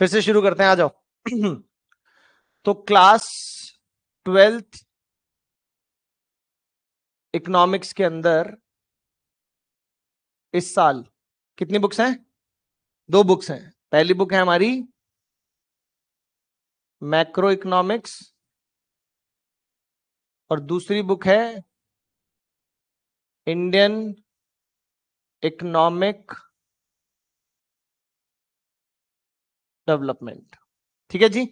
फिर से शुरू करते हैं आ जाओ तो क्लास ट्वेल्थ इकोनॉमिक्स के अंदर इस साल कितनी बुक्स हैं दो बुक्स हैं पहली बुक है हमारी मैक्रो इकोनॉमिक्स और दूसरी बुक है इंडियन इकोनॉमिक डेवलपमेंट ठीक है जी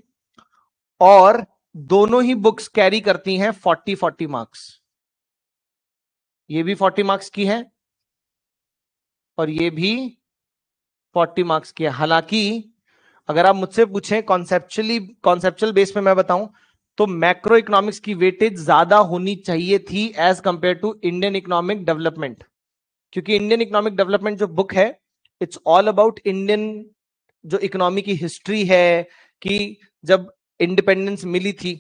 और दोनों ही बुक्स कैरी करती हैं 40 40 मार्क्स ये भी 40 मार्क्स की है और ये भी 40 मार्क्स की है हालांकि अगर आप मुझसे पूछें कॉन्सेप्चुअली कॉन्सेप्चुअल बेस पे मैं बताऊं तो मैक्रो इकोनॉमिक्स की वेटेज ज्यादा होनी चाहिए थी as compare to Indian economic development क्योंकि इंडियन इकोनॉमिक डेवलपमेंट जो बुक है इट्स ऑल अबाउट इंडियन जो इकोनॉमी की हिस्ट्री है कि जब इंडिपेंडेंस मिली थी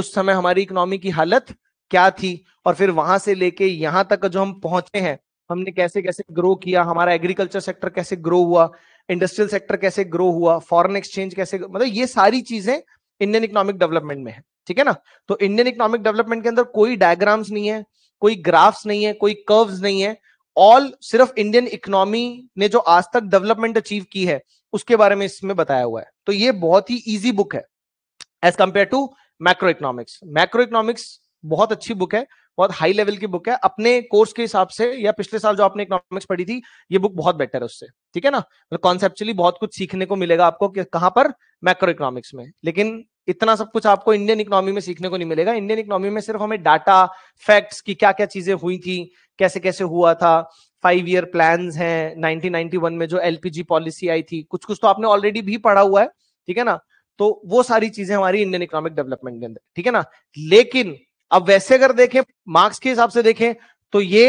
उस समय हमारी इकोनॉमी की हालत क्या थी और फिर वहां से लेके यहाँ तक जो हम पहुंचे हैं हमने कैसे कैसे ग्रो किया हमारा एग्रीकल्चर सेक्टर कैसे ग्रो हुआ इंडस्ट्रियल सेक्टर कैसे ग्रो हुआ फॉरेन एक्सचेंज कैसे मतलब ये सारी चीजें इंडियन इकोनॉमिक डेवलपमेंट में है ठीक है ना तो इंडियन इकोनॉमिक डेवलपमेंट के अंदर कोई डायग्राम्स नहीं है कोई ग्राफ्स नहीं है कोई कर्व्स नहीं है ऑल सिर्फ इंडियन इकोनॉमी ने जो आज तक डेवलपमेंट अचीव की है उसके बारे में इसमें बताया हुआ है तो ये बहुत ही इजी बुक है as compare to macro economics macro economics बहुत अच्छी बुक है बहुत हाई लेवल की बुक है अपने कोर्स के हिसाब से या पिछले साल जो आपने इकोनॉमिक्स पढ़ी थी ये बुक बहुत बेटर है उससे ठीक है ना मतलब कॉन्सेप्चुअली बहुत कुछ सीखने को मिलेगा आपको कि कहां पर मैक्रो इकोनॉमिक्स में लेकिन इतना सब कुछ आपको इंडियन इकोनॉमी में सीखने को नहीं मिलेगा इंडियन इकोनॉमी में सिर्फ हमें डाटा फैक्ट्स की क्या क्या चीजें हुई थी कैसे कैसे हुआ था फाइव ईयर प्लान है 1991 में जो एलपीजी पॉलिसी आई थी कुछ कुछ तो आपने ऑलरेडी भी पढ़ा हुआ है ठीक है ना तो वो सारी चीजें हमारी इंडियन इकोनॉमिक डेवलपमेंट के अंदर ठीक है ना लेकिन अब वैसे अगर देखें मार्क्स के हिसाब से देखें तो ये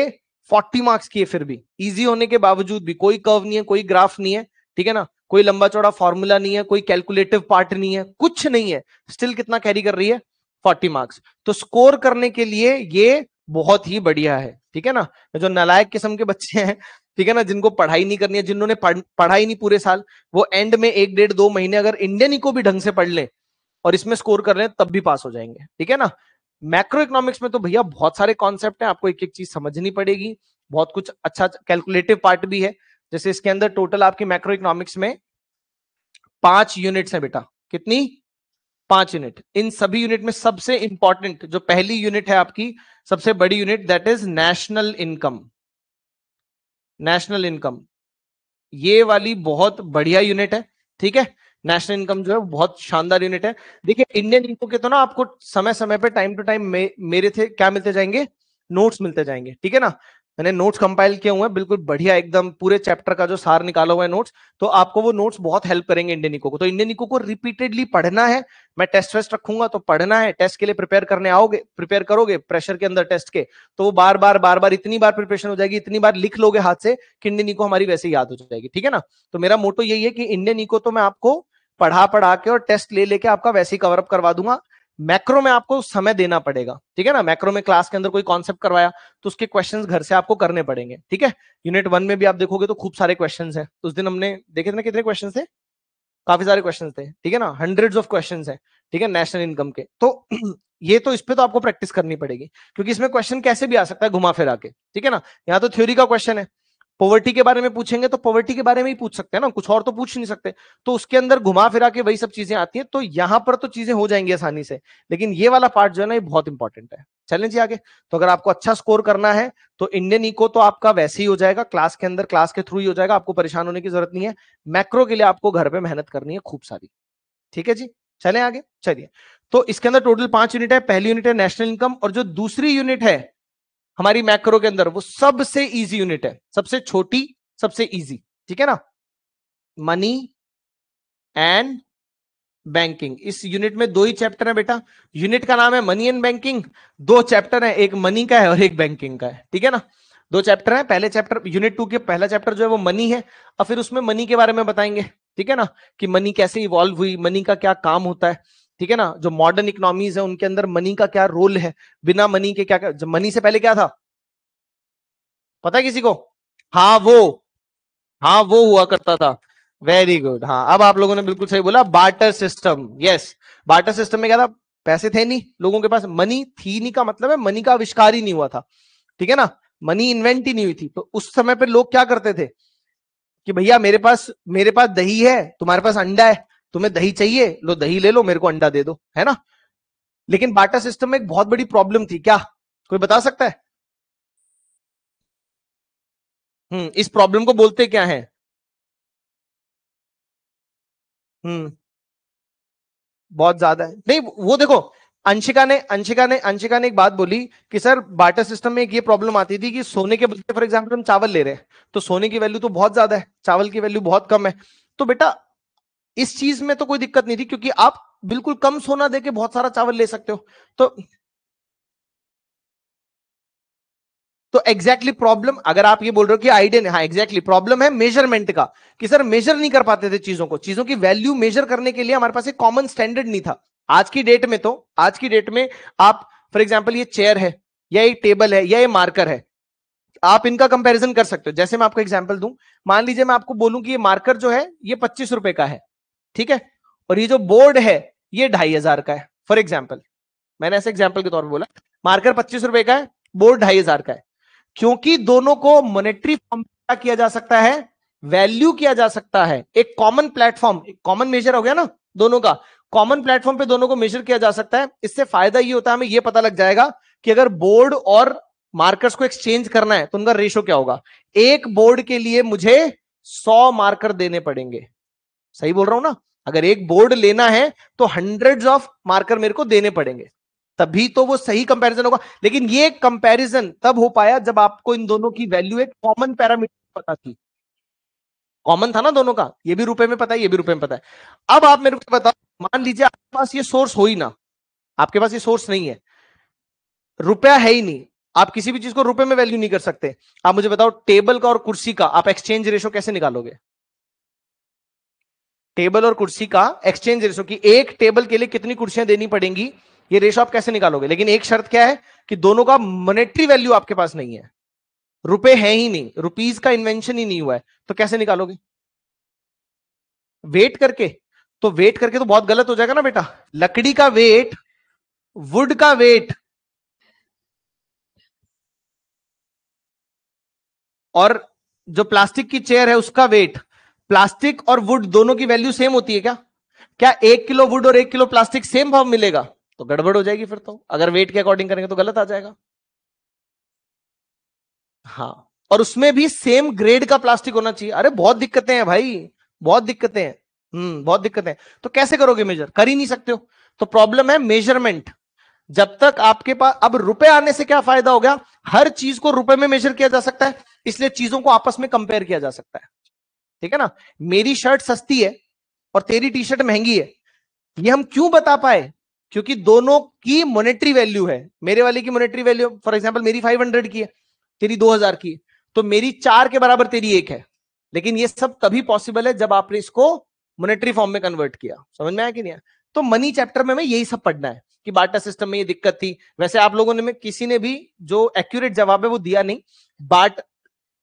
40 मार्क्स की है फिर भी इजी होने के बावजूद भी कोई कर्व नहीं है कोई ग्राफ नहीं है ठीक है ना कोई लंबा चौड़ा फॉर्मूला नहीं है कोई कैलकुलेटिव पार्ट नहीं है कुछ नहीं है स्टिल कितना कैरी कर रही है 40 मार्क्स तो स्कोर करने के लिए ये बहुत ही बढ़िया है ठीक है ना जो नलायक किस्म के बच्चे हैं ठीक है ना जिनको पढ़ाई नहीं करनी है जिन्होंने पढ़ाई नहीं पूरे साल वो एंड में एक डेढ़ दो महीने अगर इंडियन इको भी ढंग से पढ़ लें और इसमें स्कोर कर लें तब भी पास हो जाएंगे ठीक है ना मैक्रो इकोनॉमिक्स में तो भैया बहुत सारे कॉन्सेप्ट हैं आपको एक एक चीज समझनी पड़ेगी बहुत कुछ अच्छा कैलकुलेटिव पार्ट भी है जैसे इसके अंदर टोटल आपकी मैक्रो इकोनॉमिक्स में पांच यूनिट्स है बेटा कितनी पांच यूनिट इन सभी यूनिट में सबसे इंपॉर्टेंट जो पहली यूनिट है आपकी सबसे बड़ी unit that is national income national income ये वाली बहुत बढ़िया यूनिट है ठीक है नेशनल इनकम जो है बहुत शानदार यूनिट है देखिए इंडियन इनको के तो ना आपको समय समय पे टाइम टू टाइम मेरे थे क्या मिलते जाएंगे नोट्स मिलते जाएंगे ठीक है ना मैंने नोट्स कंपाइल किए हुए हैं बिल्कुल बढ़िया एकदम पूरे चैप्टर का जो सार निकाला हुआ है नोट्स तो आपको वो नोट्स बहुत हेल्प करेंगे इंडियन इको को तो इंडियन इको को रिपीटेडली पढ़ना है मैं टेस्ट वेस्ट रखूंगा तो पढ़ना है टेस्ट के लिए प्रिपेयर करने आओगे प्रिपेयर करोगे प्रेशर के अंदर टेस्ट के तो वो बार बार बार बार इतनी बार प्रिपरेशन हो जाएगी इतनी बार लिख लोगे हाथ से कि इंडियन इको हमारी वैसे याद हो जाएगी ठीक है ना तो मेरा मोटो यही है कि इंडियन इको तो मैं आपको पढ़ा पढ़ा के और टेस्ट ले लेके आपका वैसे ही कवर अप करवा दूंगा मैक्रो में आपको समय देना पड़ेगा ठीक है ना मैक्रो में क्लास के अंदर कोई कॉन्सेप्ट करवाया तो उसके क्वेश्चंस घर से आपको करने पड़ेंगे ठीक है यूनिट वन में भी आप देखोगे तो खूब सारे क्वेश्चंस हैं उस दिन हमने देखे थे ना कितने क्वेश्चंस थे काफी सारे क्वेश्चंस थे ठीक है ना हंड्रेड ऑफ क्वेश्चन है ठीक है नेशनल इनकम के तो ये तो इस पर तो आपको प्रैक्टिस करनी पड़ेगी क्योंकि इसमें क्वेश्चन कैसे भी आ सकता है घुमा फिरा के ठीक है ना यहाँ तो थ्योरी का क्वेश्चन है पॉवर्टी के बारे में पूछेंगे तो पॉवर्टी के बारे में ही पूछ सकते हैं ना कुछ और तो पूछ नहीं सकते तो उसके अंदर घुमा फिरा के वही सब चीजें आती हैं तो यहाँ पर तो चीजें हो जाएंगी आसानी से लेकिन ये वाला पार्ट जो है ना ये बहुत इंपॉर्टेंट है चलें जी आगे तो अगर आपको अच्छा स्कोर करना है तो इंडियन इको तो आपका वैसे ही हो जाएगा क्लास के अंदर क्लास के थ्रू ही हो जाएगा आपको परेशान होने की जरूरत नहीं है मैक्रो के लिए आपको घर पर मेहनत करनी है खूब सारी ठीक है जी चले आगे चलिए तो इसके अंदर टोटल पांच यूनिट है पहली यूनिट है नेशनल इनकम और जो दूसरी यूनिट है हमारी मैक्रो के अंदर वो सबसे इजी यूनिट है सबसे छोटी सबसे इजी ठीक है ना मनी एंड बैंकिंग इस यूनिट में दो ही चैप्टर है बेटा यूनिट का नाम है मनी एंड बैंकिंग दो चैप्टर है एक मनी का है और एक बैंकिंग का है ठीक है ना दो चैप्टर है पहले चैप्टर यूनिट टू के पहला चैप्टर जो है वो मनी है और फिर उसमें मनी के बारे में बताएंगे ठीक है ना कि मनी कैसे इवॉल्व हुई मनी का क्या काम होता है ठीक है ना जो मॉडर्न इकोनॉमीज है उनके अंदर मनी का क्या रोल है बिना मनी के क्या, क्या मनी से पहले क्या था पता है किसी को हाँ वो हाँ वो हुआ करता था वेरी गुड हाँ अब आप लोगों ने बिल्कुल सही बोला barter system yes barter system में क्या था पैसे थे नहीं लोगों के पास मनी थी नहीं का मतलब है मनी का आविष्कार ही नहीं हुआ था ठीक है ना मनी इन्वेंट ही नहीं हुई थी तो उस समय पर लोग क्या करते थे कि भैया मेरे पास मेरे पास दही है तुम्हारे पास अंडा है तुम्हें दही चाहिए लो दही ले लो मेरे को अंडा दे दो है ना लेकिन बाटा सिस्टम में एक बहुत बड़ी प्रॉब्लम थी क्या कोई बता सकता है हम्म इस प्रॉब्लम को बोलते क्या है हम्म बहुत ज्यादा है नहीं वो देखो अंशिका ने अंशिका ने अंशिका ने एक बात बोली कि सर बाटा सिस्टम में एक ये प्रॉब्लम आती थी कि सोने के बदले फॉर एग्जाम्पल हम चावल ले रहे हैं तो सोने की वैल्यू तो बहुत ज्यादा है चावल की वैल्यू बहुत कम है तो बेटा इस चीज में तो कोई दिक्कत नहीं थी क्योंकि आप बिल्कुल कम सोना देके बहुत सारा चावल ले सकते हो तो तो एग्जैक्टली प्रॉब्लम अगर आप ये बोल रहे हो कि आइडिया हाँ एग्जैक्टली प्रॉब्लम है मेजरमेंट का कि सर मेजर नहीं कर पाते थे चीजों को चीजों की वैल्यू मेजर करने के लिए हमारे पास एक कॉमन स्टैंडर्ड नहीं था आज की डेट में तो आज की डेट में आप फॉर एग्जाम्पल ये चेयर है या ये टेबल है या ये मार्कर है आप इनका कंपैरिजन कर सकते हो जैसे मैं आपको एग्जांपल दूं मान लीजिए मैं आपको बोलूं कि ये मार्कर जो है ये पच्चीस रुपए का है ठीक है और ये जो बोर्ड है ये ढाई हजार का है फॉर एग्जाम्पल मैंने ऐसे एग्जाम्पल के तौर पर बोला मार्कर पच्चीस रुपए का है बोर्ड ढाई हजार का है क्योंकि दोनों को मोनिट्री फॉर्म किया जा सकता है वैल्यू किया जा सकता है एक कॉमन प्लेटफॉर्म कॉमन मेजर हो गया ना दोनों का कॉमन प्लेटफॉर्म पे दोनों को मेजर किया जा सकता है इससे फायदा ये होता है हमें ये पता लग जाएगा कि अगर बोर्ड और मार्कर्स को एक्सचेंज करना है तो उनका रेशो क्या होगा एक बोर्ड के लिए मुझे सौ मार्कर देने पड़ेंगे सही बोल रहा हूं ना अगर एक बोर्ड लेना है तो हंड्रेड ऑफ मार्कर मेरे को देने पड़ेंगे तभी तो वो सही कंपैरिजन होगा लेकिन ये कंपैरिजन तब हो पाया जब आपको इन दोनों की वैल्यू एक कॉमन पैरामीटर पता थी कॉमन था ना दोनों का ये भी रुपए में पता है ये भी रुपए में पता है अब आप मेरे को बताओ मान लीजिए आपके पास ये सोर्स हो ही ना आपके पास ये सोर्स नहीं है रुपया है ही नहीं आप किसी भी चीज को रुपए में वैल्यू नहीं कर सकते आप मुझे बताओ टेबल का और कुर्सी का आप एक्सचेंज रेशो कैसे निकालोगे टेबल और कुर्सी का एक्सचेंज रेशो की एक टेबल के लिए कितनी कुर्सियां देनी पड़ेंगी ये रेशो आप कैसे निकालोगे लेकिन एक शर्त क्या है कि दोनों का मॉनेटरी वैल्यू आपके पास नहीं है रुपए है ही नहीं रुपीज का इन्वेंशन ही नहीं हुआ है तो कैसे निकालोगे वेट करके तो वेट करके तो बहुत गलत हो जाएगा ना बेटा लकड़ी का वेट वुड का वेट और जो प्लास्टिक की चेयर है उसका वेट प्लास्टिक और वुड दोनों की वैल्यू सेम होती है क्या क्या एक किलो वुड और एक किलो प्लास्टिक सेम भाव मिलेगा तो गड़बड़ हो जाएगी फिर तो अगर वेट के अकॉर्डिंग करेंगे तो गलत आ जाएगा हाँ और उसमें भी सेम ग्रेड का प्लास्टिक होना चाहिए अरे बहुत दिक्कतें हैं भाई बहुत दिक्कतें हैं हम्म बहुत दिक्कतें हैं तो कैसे करोगे मेजर कर ही नहीं सकते हो तो प्रॉब्लम है मेजरमेंट जब तक आपके पास अब रुपए आने से क्या फायदा हो गया हर चीज को रुपए में मेजर किया जा सकता है इसलिए चीजों को आपस में कंपेयर किया जा सकता है ठीक है ना मेरी शर्ट सस्ती है और तेरी टी शर्ट महंगी है ये हम क्यों बता पाए क्योंकि दोनों की मोनेटरी वैल्यू है मेरे वाले की मोनेटरी वैल्यू फॉर एग्जाम्पल मेरी फाइव की है तेरी दो की है तो मेरी चार के बराबर तेरी एक है लेकिन ये सब तभी पॉसिबल है जब आपने इसको मोनेटरी फॉर्म में कन्वर्ट किया समझ में आया कि नहीं तो मनी चैप्टर में मैं यही सब पढ़ना है कि बाटा सिस्टम में ये दिक्कत थी वैसे आप लोगों ने में किसी ने भी जो एक्यूरेट जवाब है वो दिया नहीं बाट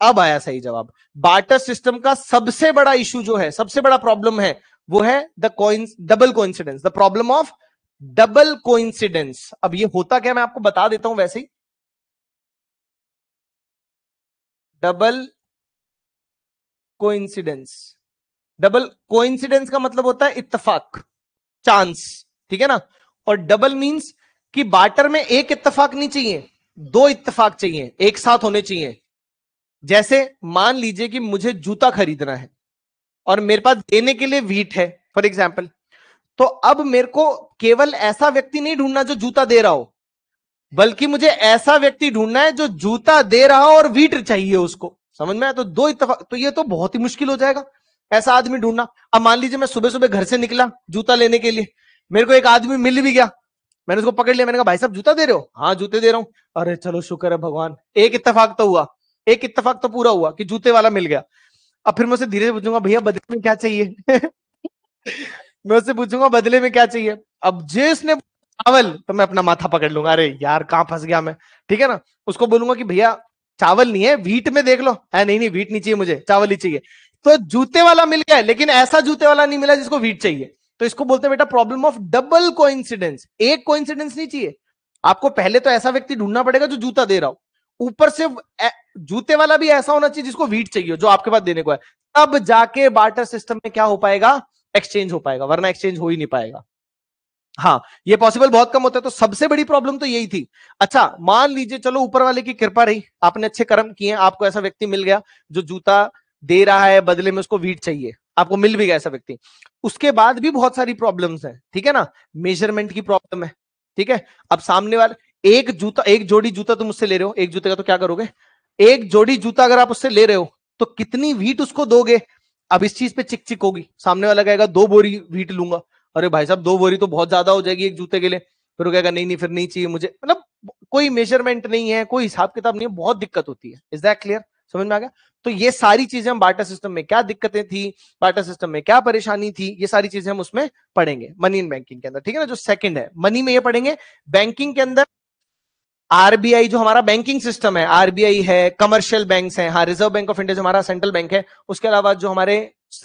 अब आया सही जवाब बार्टर सिस्टम का सबसे बड़ा इशू जो है सबसे बड़ा प्रॉब्लम है वो है the coins double coincidence the problem of double coincidence अब ये होता क्या मैं आपको बता देता हूं वैसे ही डबल कोइंसिडेंस डबल कोइंसिडेंस का मतलब होता है इत्तफाक चांस ठीक है ना और डबल मींस कि बार्टर में एक इत्तफाक नहीं चाहिए दो इत्तफाक चाहिए एक साथ होने चाहिए जैसे मान लीजिए कि मुझे जूता खरीदना है और मेरे पास देने के लिए वीट है फॉर एग्जाम्पल तो अब मेरे को केवल ऐसा व्यक्ति नहीं ढूंढना जो जूता दे रहा हो बल्कि मुझे ऐसा व्यक्ति ढूंढना है जो जूता दे रहा हो और वीट चाहिए उसको समझ में आया तो दो इतफा तो ये तो बहुत ही मुश्किल हो जाएगा ऐसा आदमी ढूंढना अब मान लीजिए मैं सुबह सुबह घर से निकला जूता लेने के लिए मेरे को एक आदमी मिल भी गया मैंने उसको पकड़ लिया मैंने कहा भाई साहब जूता दे रहे हो हाँ जूते दे रहा हूं अरे चलो शुक्र है भगवान एक इतफाक तो हुआ एक इत्तेफाक तो पूरा हुआ कि जूते वाला मिल गया अब फिर मैं उसे धीरे से पूछूंगा भैया बदले में क्या चाहिए मैं उसे पूछूंगा बदले में क्या चाहिए अब जिसने चावल तो मैं अपना माथा पकड़ लूंगा अरे यार कहाँ फंस गया मैं ठीक है ना उसको बोलूंगा कि भैया चावल नहीं है वीट में देख लो है नहीं नहीं वीट नहीं चाहिए मुझे चावल ही चाहिए तो जूते वाला मिल गया लेकिन ऐसा जूते वाला नहीं मिला जिसको वीट चाहिए तो इसको बोलते हैं बेटा प्रॉब्लम ऑफ डबल कोइंसिडेंस एक कोइंसिडेंस नहीं चाहिए आपको पहले तो ऐसा व्यक्ति ढूंढना पड़ेगा जो जूता दे रहा हो ऊपर से जूते वाला भी ऐसा होना चाहिए जिसको वीट चाहिए जो आपके पास देने को है तब जाके बार्टर सिस्टम में क्या हो पाएगा एक्सचेंज हो पाएगा वरना एक्सचेंज हो ही नहीं पाएगा हाँ ये पॉसिबल बहुत कम होता है तो सबसे बड़ी प्रॉब्लम तो यही थी अच्छा मान लीजिए चलो ऊपर वाले की कृपा रही आपने अच्छे कर्म किए आपको ऐसा व्यक्ति मिल गया जो जूता दे रहा है बदले में उसको वीट चाहिए आपको मिल भी गया ऐसा व्यक्ति उसके बाद भी बहुत सारी प्रॉब्लम्स हैं ठीक है ना मेजरमेंट की प्रॉब्लम है ठीक है अब सामने वाले एक जूता एक जोड़ी जूता तुम मुझसे ले रहे हो एक जूते का तो क्या करोगे एक जोड़ी जूता अगर आप उससे ले रहे हो तो कितनी वीट उसको दोगे अब इस चीज पे चिक चिक होगी सामने वाला कहेगा दो बोरी वीट लूंगा अरे भाई साहब दो बोरी तो बहुत ज्यादा हो जाएगी एक जूते के लिए फिर वो कहेगा नहीं नहीं फिर नहीं चाहिए मुझे मतलब कोई मेजरमेंट नहीं है कोई हिसाब किताब नहीं है बहुत दिक्कत होती है इज दैट क्लियर समझ में आ गया तो ये सारी चीजें हम बाटा सिस्टम में क्या दिक्कतें थी बाटा सिस्टम में क्या परेशानी थी ये सारी चीजें हम उसमें पढ़ेंगे मनी इन बैंकिंग के अंदर ठीक है ना जो सेकंड है मनी में ये पढ़ेंगे बैंकिंग के अंदर आरबीआई जो हमारा बैंकिंग सिस्टम है आरबीआई है कमर्शियल बैंक है हाँ रिजर्व बैंक ऑफ इंडिया जो हमारा सेंट्रल बैंक है उसके अलावा जो हमारे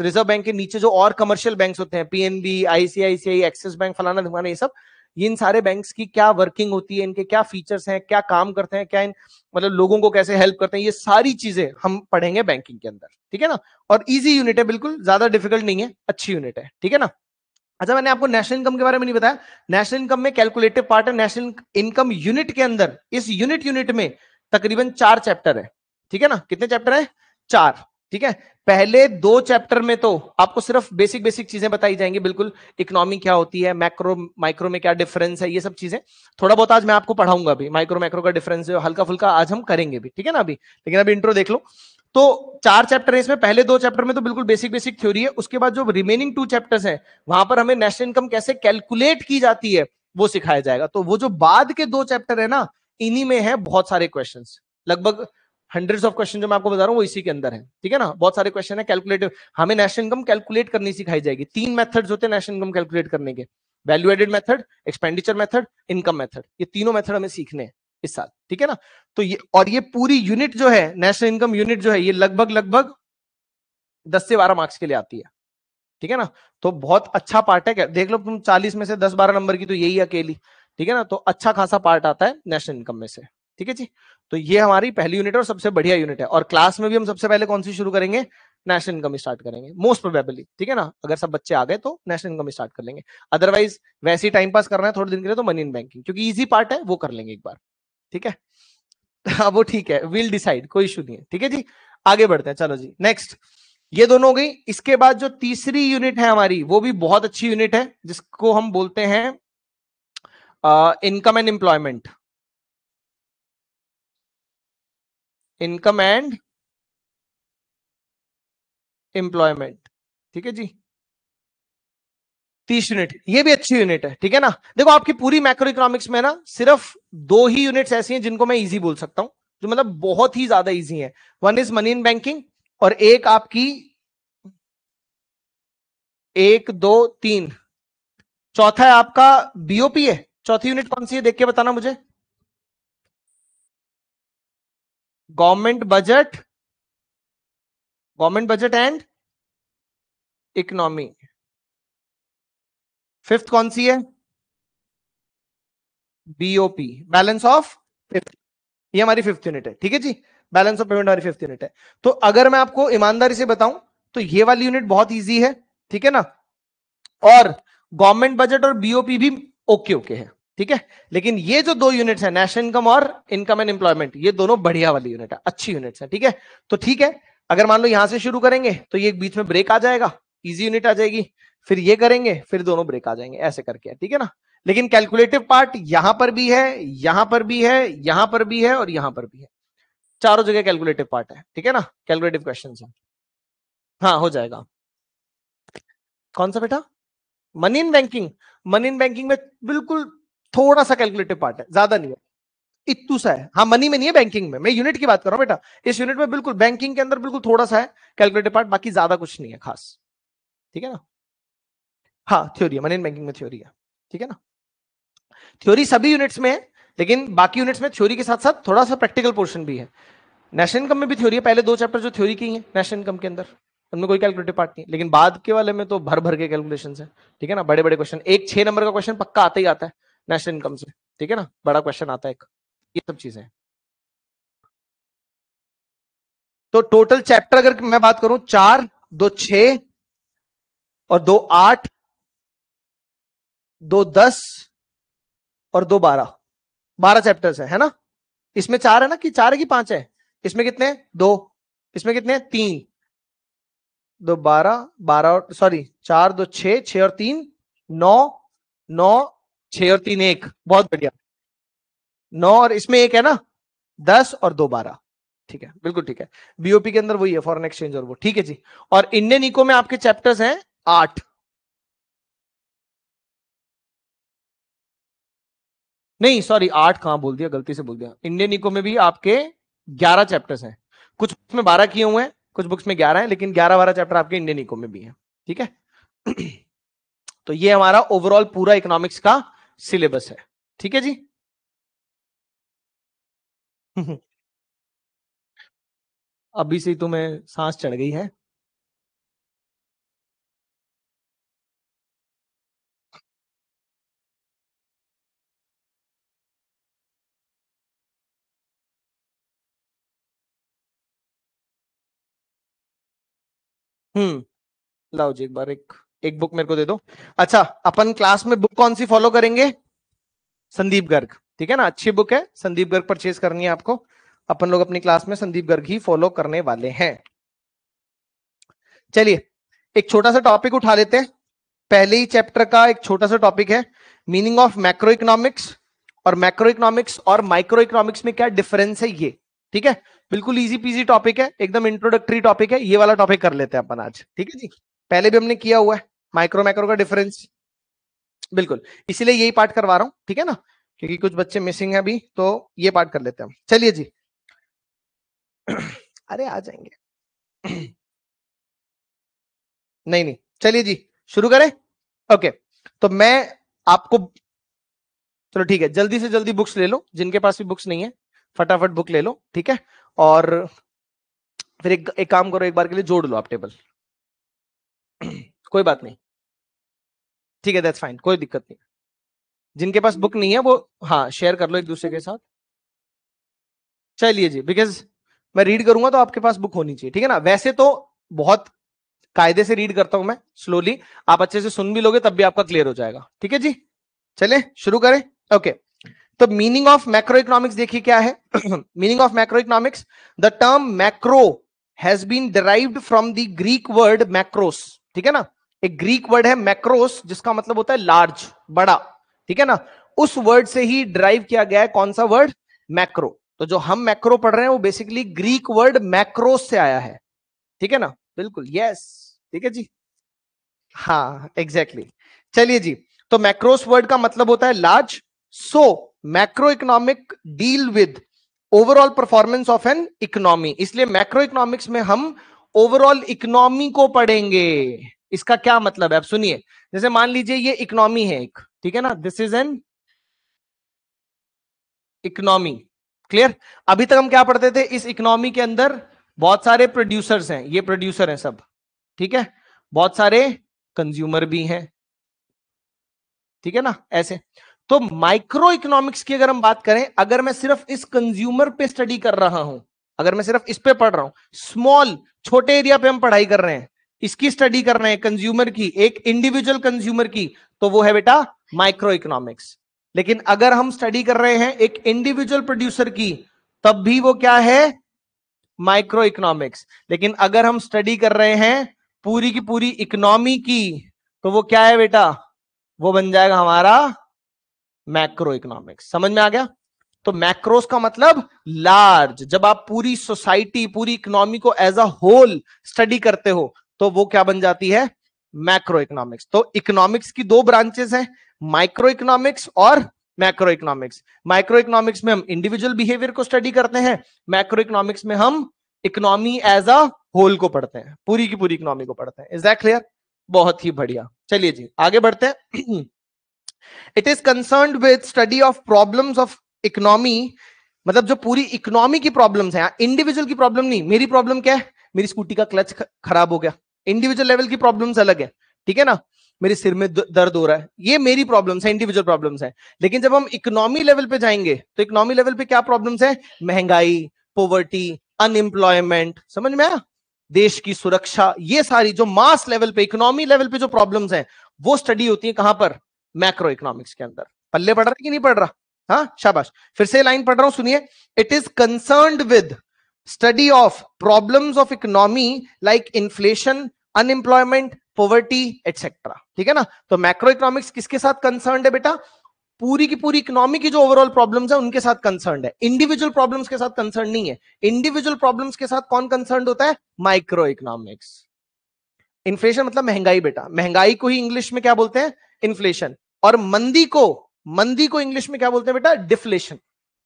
रिजर्व बैंक के नीचे जो और कमर्शियल बैंक होते हैं पीएनबी आईसीआईसीआई एक्सिस बैंक फलाना धुमाना ये सब इन सारे बैंक्स की क्या वर्किंग होती है इनके क्या फीचर्स हैं क्या काम करते हैं क्या इन मतलब लोगों को कैसे हेल्प करते हैं ये सारी चीजें हम पढ़ेंगे बैंकिंग के अंदर ठीक है ना और इजी यूनिट है बिल्कुल ज्यादा डिफिकल्ट नहीं है अच्छी यूनिट है ठीक है ना अच्छा मैंने आपको नेशनल इनकम के बारे में नहीं बताया नेशनल इनकम में कैलकुलेटिव पार्ट है नेशनल इनकम यूनिट के अंदर इस यूनिट यूनिट में तकरीबन चार चैप्टर है ठीक है ना कितने चैप्टर है चार ठीक है पहले दो चैप्टर में तो आपको सिर्फ बेसिक बेसिक चीजें बताई जाएंगी बिल्कुल इकोनॉमी क्या होती है मैक्रो माइक्रो में क्या डिफरेंस है ये सब चीजें थोड़ा बहुत आज मैं आपको पढ़ाऊंगा अभी माइक्रो मैक्रो का डिफरेंस हल्का फुल्का आज हम करेंगे भी ठीक है ना अभी लेकिन अभी इंट्रो देख लो तो चार चैप्टर है इसमें पहले दो चैप्टर में तो बिल्कुल बेसिक बेसिक थ्योरी है उसके बाद जो रिमेनिंग टू चैप्टर्स हैं वहां पर हमें नेशनल इनकम कैसे कैलकुलेट की जाती है वो सिखाया जाएगा तो वो जो बाद के दो चैप्टर है ना इन्हीं में है बहुत सारे क्वेश्चन लगभग हंड्रेड ऑफ क्वेश्चन जो मैं आपको बता रहा हूँ वो इसी के अंदर है ठीक है ना बहुत सारे क्वेश्चन है कैलकुलेटिव हमें नेशनल इनकम कैलकुलेट करनी सिखाई जाएगी तीन मेथड्स होते हैं नेशनल इनकम कैलकुलेट करने के value added method expenditure method income method ये तीनों मेथड हमें सीखने हैं इस साल ठीक है ना तो ये और ये पूरी यूनिट जो है नेशनल इनकम यूनिट जो है ये लगभग लगभग दस से बारह मार्क्स के लिए आती है ठीक है ना तो बहुत अच्छा पार्ट है क्या देख लो तुम चालीस में से दस बारह नंबर की तो यही अकेली ठीक है ना तो अच्छा खासा पार्ट आता है नेशनल इनकम में से ठीक है जी तो ये हमारी पहली यूनिट है और सबसे बढ़िया यूनिट है और क्लास में भी हम सबसे पहले कौन सी शुरू करेंगे नेशनल इनकम स्टार्ट करेंगे मोस्ट प्रोबेबली ठीक है ना अगर सब बच्चे आ गए तो नेशनल इनकम स्टार्ट कर लेंगे अदरवाइज वैसे ही टाइम पास करना है थोड़े दिन के लिए तो मनी इन बैंकिंग क्योंकि इजी पार्ट है वो कर लेंगे एक बार ठीक है अब हाँ, वो ठीक है विल डिसाइड कोई इशू नहीं है ठीक है जी आगे बढ़ते हैं चलो जी नेक्स्ट ये दोनों हो गई इसके बाद जो तीसरी यूनिट है हमारी वो भी बहुत अच्छी यूनिट है जिसको हम बोलते हैं income and employment income and employment ठीक है जी तीस यूनिट ये भी अच्छी यूनिट है ठीक है ना देखो आपकी पूरी मैक्रो इकोनॉमिक्स में ना सिर्फ दो ही यूनिट्स ऐसी हैं जिनको मैं इजी बोल सकता हूं जो मतलब बहुत ही ज्यादा इजी है one is money in banking और एक आपकी एक दो तीन चौथा है आपका बीओपी है चौथी यूनिट कौन सी है देख के बताना मुझे government budget government budget and economy fifth कौन सी है बीओपी बैलेंस ऑफ फिफ्थ ये हमारी फिफ्थ यूनिट है ठीक है जी बैलेंस ऑफ पेमेंट हमारी फिफ्थ यूनिट है तो अगर मैं आपको ईमानदारी से बताऊं तो ये वाली यूनिट बहुत ईजी है ठीक है ना और गवर्नमेंट बजट और बीओपी भी ओके ओके है ठीक है लेकिन ये जो दो यूनिट्स है नेशनल इनकम और इनकम एंड एम्प्लॉयमेंट ये दोनों बढ़िया वाली यूनिट है अच्छी यूनिट्स है ठीक है तो ठीक है अगर मान लो यहां से शुरू करेंगे तो ये बीच में ब्रेक आ जाएगा इजी यूनिट आ जाएगी फिर ये करेंगे फिर दोनों ब्रेक आ जाएंगे ऐसे करके ठीक है ना लेकिन कैलकुलेटिव पार्ट यहां पर भी है यहां पर भी है यहां पर भी है और यहां पर भी है चारों जगह कैलकुलेटिव पार्ट है ठीक है ना कैलकुलेटिव क्वेश्चन है हाँ हो जाएगा कौन सा बेटा money in banking money in banking में बिल्कुल थोड़ा सा कैलकुलेटिव पार्ट है ज्यादा नहीं है इतू सा है हाँ मनी में नहीं है बैंकिंग में मैं यूनिट की बात कर रहा हूं बेटा इस यूनिट में बिल्कुल बैंकिंग के अंदर बिल्कुल थोड़ा सा है कैलकुलेटिव पार्ट बाकी ज्यादा कुछ नहीं है खास ठीक है ना हाँ थ्योरी है मनी बैंकिंग में थ्योरी है ठीक है ना थ्योरी सभी यूनिट्स में है लेकिन बाकी यूनिट्स में थ्योरी के साथ साथ थोड़ा सा प्रैक्टिकल पोर्शन भी है नेशनल इनकम में भी थ्योरी है पहले दो चैप्टर जो थ्योरी की है नेशनल इनकम के अंदर उनमें कोई कैलकुलेटिव पार्ट नहीं लेकिन बाद के वाले में तो भर भर के कैलकुलेशन है ठीक है ना बड़े बड़े क्वेश्चन एक छह नंबर का क्वेश्चन पक्का आता ही आता है नेशनल इनकम से ठीक है ना बड़ा क्वेश्चन आता है एक ये सब चीजें तो टोटल चैप्टर अगर मैं बात करूं चार दो छ और दो आठ दो दस और दो बारह बारह चैप्टर्स है है ना इसमें चार है ना कि चार है कि पांच है इसमें कितने दो इसमें कितने तीन दो बारह बारह और सॉरी चार दो छ छ और तीन नौ नौ छ और तीन एक बहुत बढ़िया नौ और इसमें एक है ना दस और दो बारह ठीक है बिल्कुल ठीक है बीओपी के अंदर वही है फॉरेन एक्सचेंज और वो ठीक है जी और इंडियन इको में आपके चैप्टर्स हैं आठ नहीं सॉरी आठ कहाँ बोल दिया गलती से बोल दिया इंडियन इको में भी आपके ग्यारह चैप्टर्स हैं कुछ बुक्स में बारह किए हुए हैं कुछ बुक्स में ग्यारह हैं लेकिन ग्यारह बारह चैप्टर आपके इंडियन इको में भी हैं ठीक है तो ये हमारा ओवरऑल पूरा इकोनॉमिक्स का सिलेबस है ठीक है जी अभी से तुम्हें तो सांस चढ़ गई है हम्म लाओ जी एक बार एक एक बुक मेरे को दे दो अच्छा अपन क्लास में बुक कौन सी फॉलो करेंगे संदीप गर्ग ठीक है ना अच्छी बुक है संदीप गर्ग परचेज करनी है आपको अपन लोग अपनी क्लास में संदीप गर्ग ही फॉलो करने वाले हैं चलिए एक छोटा सा टॉपिक उठा लेते हैं पहले ही चैप्टर का एक छोटा सा टॉपिक है मीनिंग ऑफ मैक्रो इकोनॉमिक्स और मैक्रो इकोनॉमिक्स और माइक्रो इकोनॉमिक्स में क्या डिफरेंस है ये ठीक है बिल्कुल इजी पीजी टॉपिक है एकदम इंट्रोडक्टरी टॉपिक है ये वाला टॉपिक कर लेते हैं अपन आज ठीक है जी पहले भी हमने किया हुआ है माइक्रो मैक्रो का डिफरेंस बिल्कुल इसीलिए यही पार्ट करवा रहा हूँ ठीक है ना क्योंकि कुछ बच्चे मिसिंग है अभी तो ये पार्ट कर लेते हैं हम चलिए जी अरे आ जाएंगे नहीं नहीं चलिए जी शुरू करें ओके तो मैं आपको चलो ठीक है जल्दी से जल्दी बुक्स ले लो जिनके पास भी बुक्स नहीं है फटाफट बुक ले लो ठीक है और फिर एक एक काम करो एक बार के लिए जोड़ लो आप टेबल कोई बात नहीं ठीक है दैट्स फाइन कोई दिक्कत नहीं जिनके पास बुक नहीं है वो हाँ शेयर कर लो एक दूसरे के साथ चलिए जी बिकॉज मैं रीड करूंगा तो आपके पास बुक होनी चाहिए ठीक है ना वैसे तो बहुत कायदे से रीड करता हूं मैं स्लोली आप अच्छे से सुन भी लोगे तब भी आपका क्लियर हो जाएगा ठीक है जी चले शुरू करें ओके okay. तो मीनिंग ऑफ मैक्रो इकोनॉमिक्स देखिए क्या है meaning of macro economics the term macro has been derived from the Greek word macros ठीक है ना एक ग्रीक वर्ड है मैक्रोस जिसका मतलब होता है लार्ज बड़ा ठीक है ना उस वर्ड से ही ड्राइव किया गया है कौन सा वर्ड मैक्रो तो जो हम मैक्रो पढ़ रहे हैं वो बेसिकली ग्रीक वर्ड मैक्रोस से आया है ठीक है ना बिल्कुल यस ठीक है जी हाँ एग्जैक्टली exactly. चलिए जी तो मैक्रोस वर्ड का मतलब होता है large so so, macroeconomic deal with overall performance of an economy इसलिए मैक्रो इकोनॉमिक्स में हम ओवरऑल इकोनॉमी को पढ़ेंगे इसका क्या मतलब है आप सुनिए जैसे मान लीजिए ये इकोनॉमी है एक ठीक है ना this is an economy clear अभी तक हम क्या पढ़ते थे इस इकोनॉमी के अंदर बहुत सारे प्रोड्यूसर्स हैं ये प्रोड्यूसर हैं सब ठीक है बहुत सारे कंज्यूमर भी हैं ठीक है ना ऐसे तो माइक्रो इकोनॉमिक्स की अगर हम बात करें अगर मैं सिर्फ इस कंज्यूमर पे स्टडी कर रहा हूं अगर मैं सिर्फ इस पे पढ़ रहा हूं स्मॉल छोटे एरिया पे हम पढ़ाई कर रहे हैं इसकी स्टडी कर रहे हैं कंज्यूमर की एक इंडिविजुअल कंज्यूमर की तो वो है बेटा माइक्रो इकोनॉमिक्स लेकिन अगर हम स्टडी कर रहे हैं एक इंडिविजुअल प्रोड्यूसर की तब भी वो क्या है माइक्रो इकोनॉमिक्स लेकिन अगर हम स्टडी कर रहे हैं पूरी की पूरी इकोनॉमी की तो वो क्या है बेटा वो बन जाएगा हमारा मैक्रो इकोनॉमिक्स समझ में आ गया तो मैक्रोस का मतलब लार्ज जब आप पूरी सोसाइटी पूरी इकोनॉमी को एज अ होल स्टडी करते हो तो वो क्या बन जाती है मैक्रो इकोनॉमिक्स तो इकोनॉमिक्स की दो ब्रांचेस हैं माइक्रो इकोनॉमिक्स और मैक्रो इकोनॉमिक्स माइक्रो इकोनॉमिक्स में हम इंडिविजुअल बिहेवियर को स्टडी करते हैं मैक्रो इकोनॉमिक्स में हम इकोनॉमी एज अ होल को पढ़ते हैं पूरी की पूरी इकोनॉमी को पढ़ते हैं इज दैट क्लियर बहुत ही बढ़िया चलिए जी आगे बढ़ते हैं it is concern with study of problems of economy मतलब जो पूरी इकोनॉमी की प्रॉब्लम्स हैं इंडिविजुअल की प्रॉब्लम नहीं मेरी प्रॉब्लम क्या है मेरी स्कूटी का क्लच खराब हो गया इंडिविजुअल लेवल की प्रॉब्लम्स अलग है ठीक है ना मेरे सिर में दर्द हो रहा है ये मेरी प्रॉब्लम्स है इंडिविजुअल प्रॉब्लम्स है लेकिन जब हम इकोनॉमी लेवल पे जाएंगे तो इकोनॉमी लेवल पे क्या प्रॉब्लम्स है महंगाई पोवर्टी अनएम्प्लॉयमेंट समझ में आया देश की सुरक्षा ये सारी जो मास लेवल पे इकोनॉमी लेवल पे जो प्रॉब्लम्स हैं वो स्टडी होती है कहां पर मैक्रो इकोनॉमिक्स के अंदर पल्ले पढ़ रहा है कि नहीं पढ़ रहा हाँ शाबाश फिर से लाइन पढ़ रहा हूं सुनिए it is concern with study of problems of economy like inflation unemployment poverty etcetera ठीक है ना तो मैक्रो इकोनॉमिक्स किसके साथ कंसर्न है बेटा पूरी की पूरी इकोनॉमी की जो ओवरऑल प्रॉब्लम्स है उनके साथ कंसर्न है इंडिविजुअल प्रॉब्लम्स के साथ कंसर्न नहीं है इंडिविजुअल प्रॉब्लम्स के साथ कौन कंसर्न होता है माइक्रो इकोनॉमिक्स इन्फ्लेशन मतलब महंगाई बेटा महंगाई को ही इंग्लिश में क्या बोलते हैं इन्फ्लेशन और मंदी को मंदी को इंग्लिश में क्या बोलते हैं बेटा डिफ्लेशन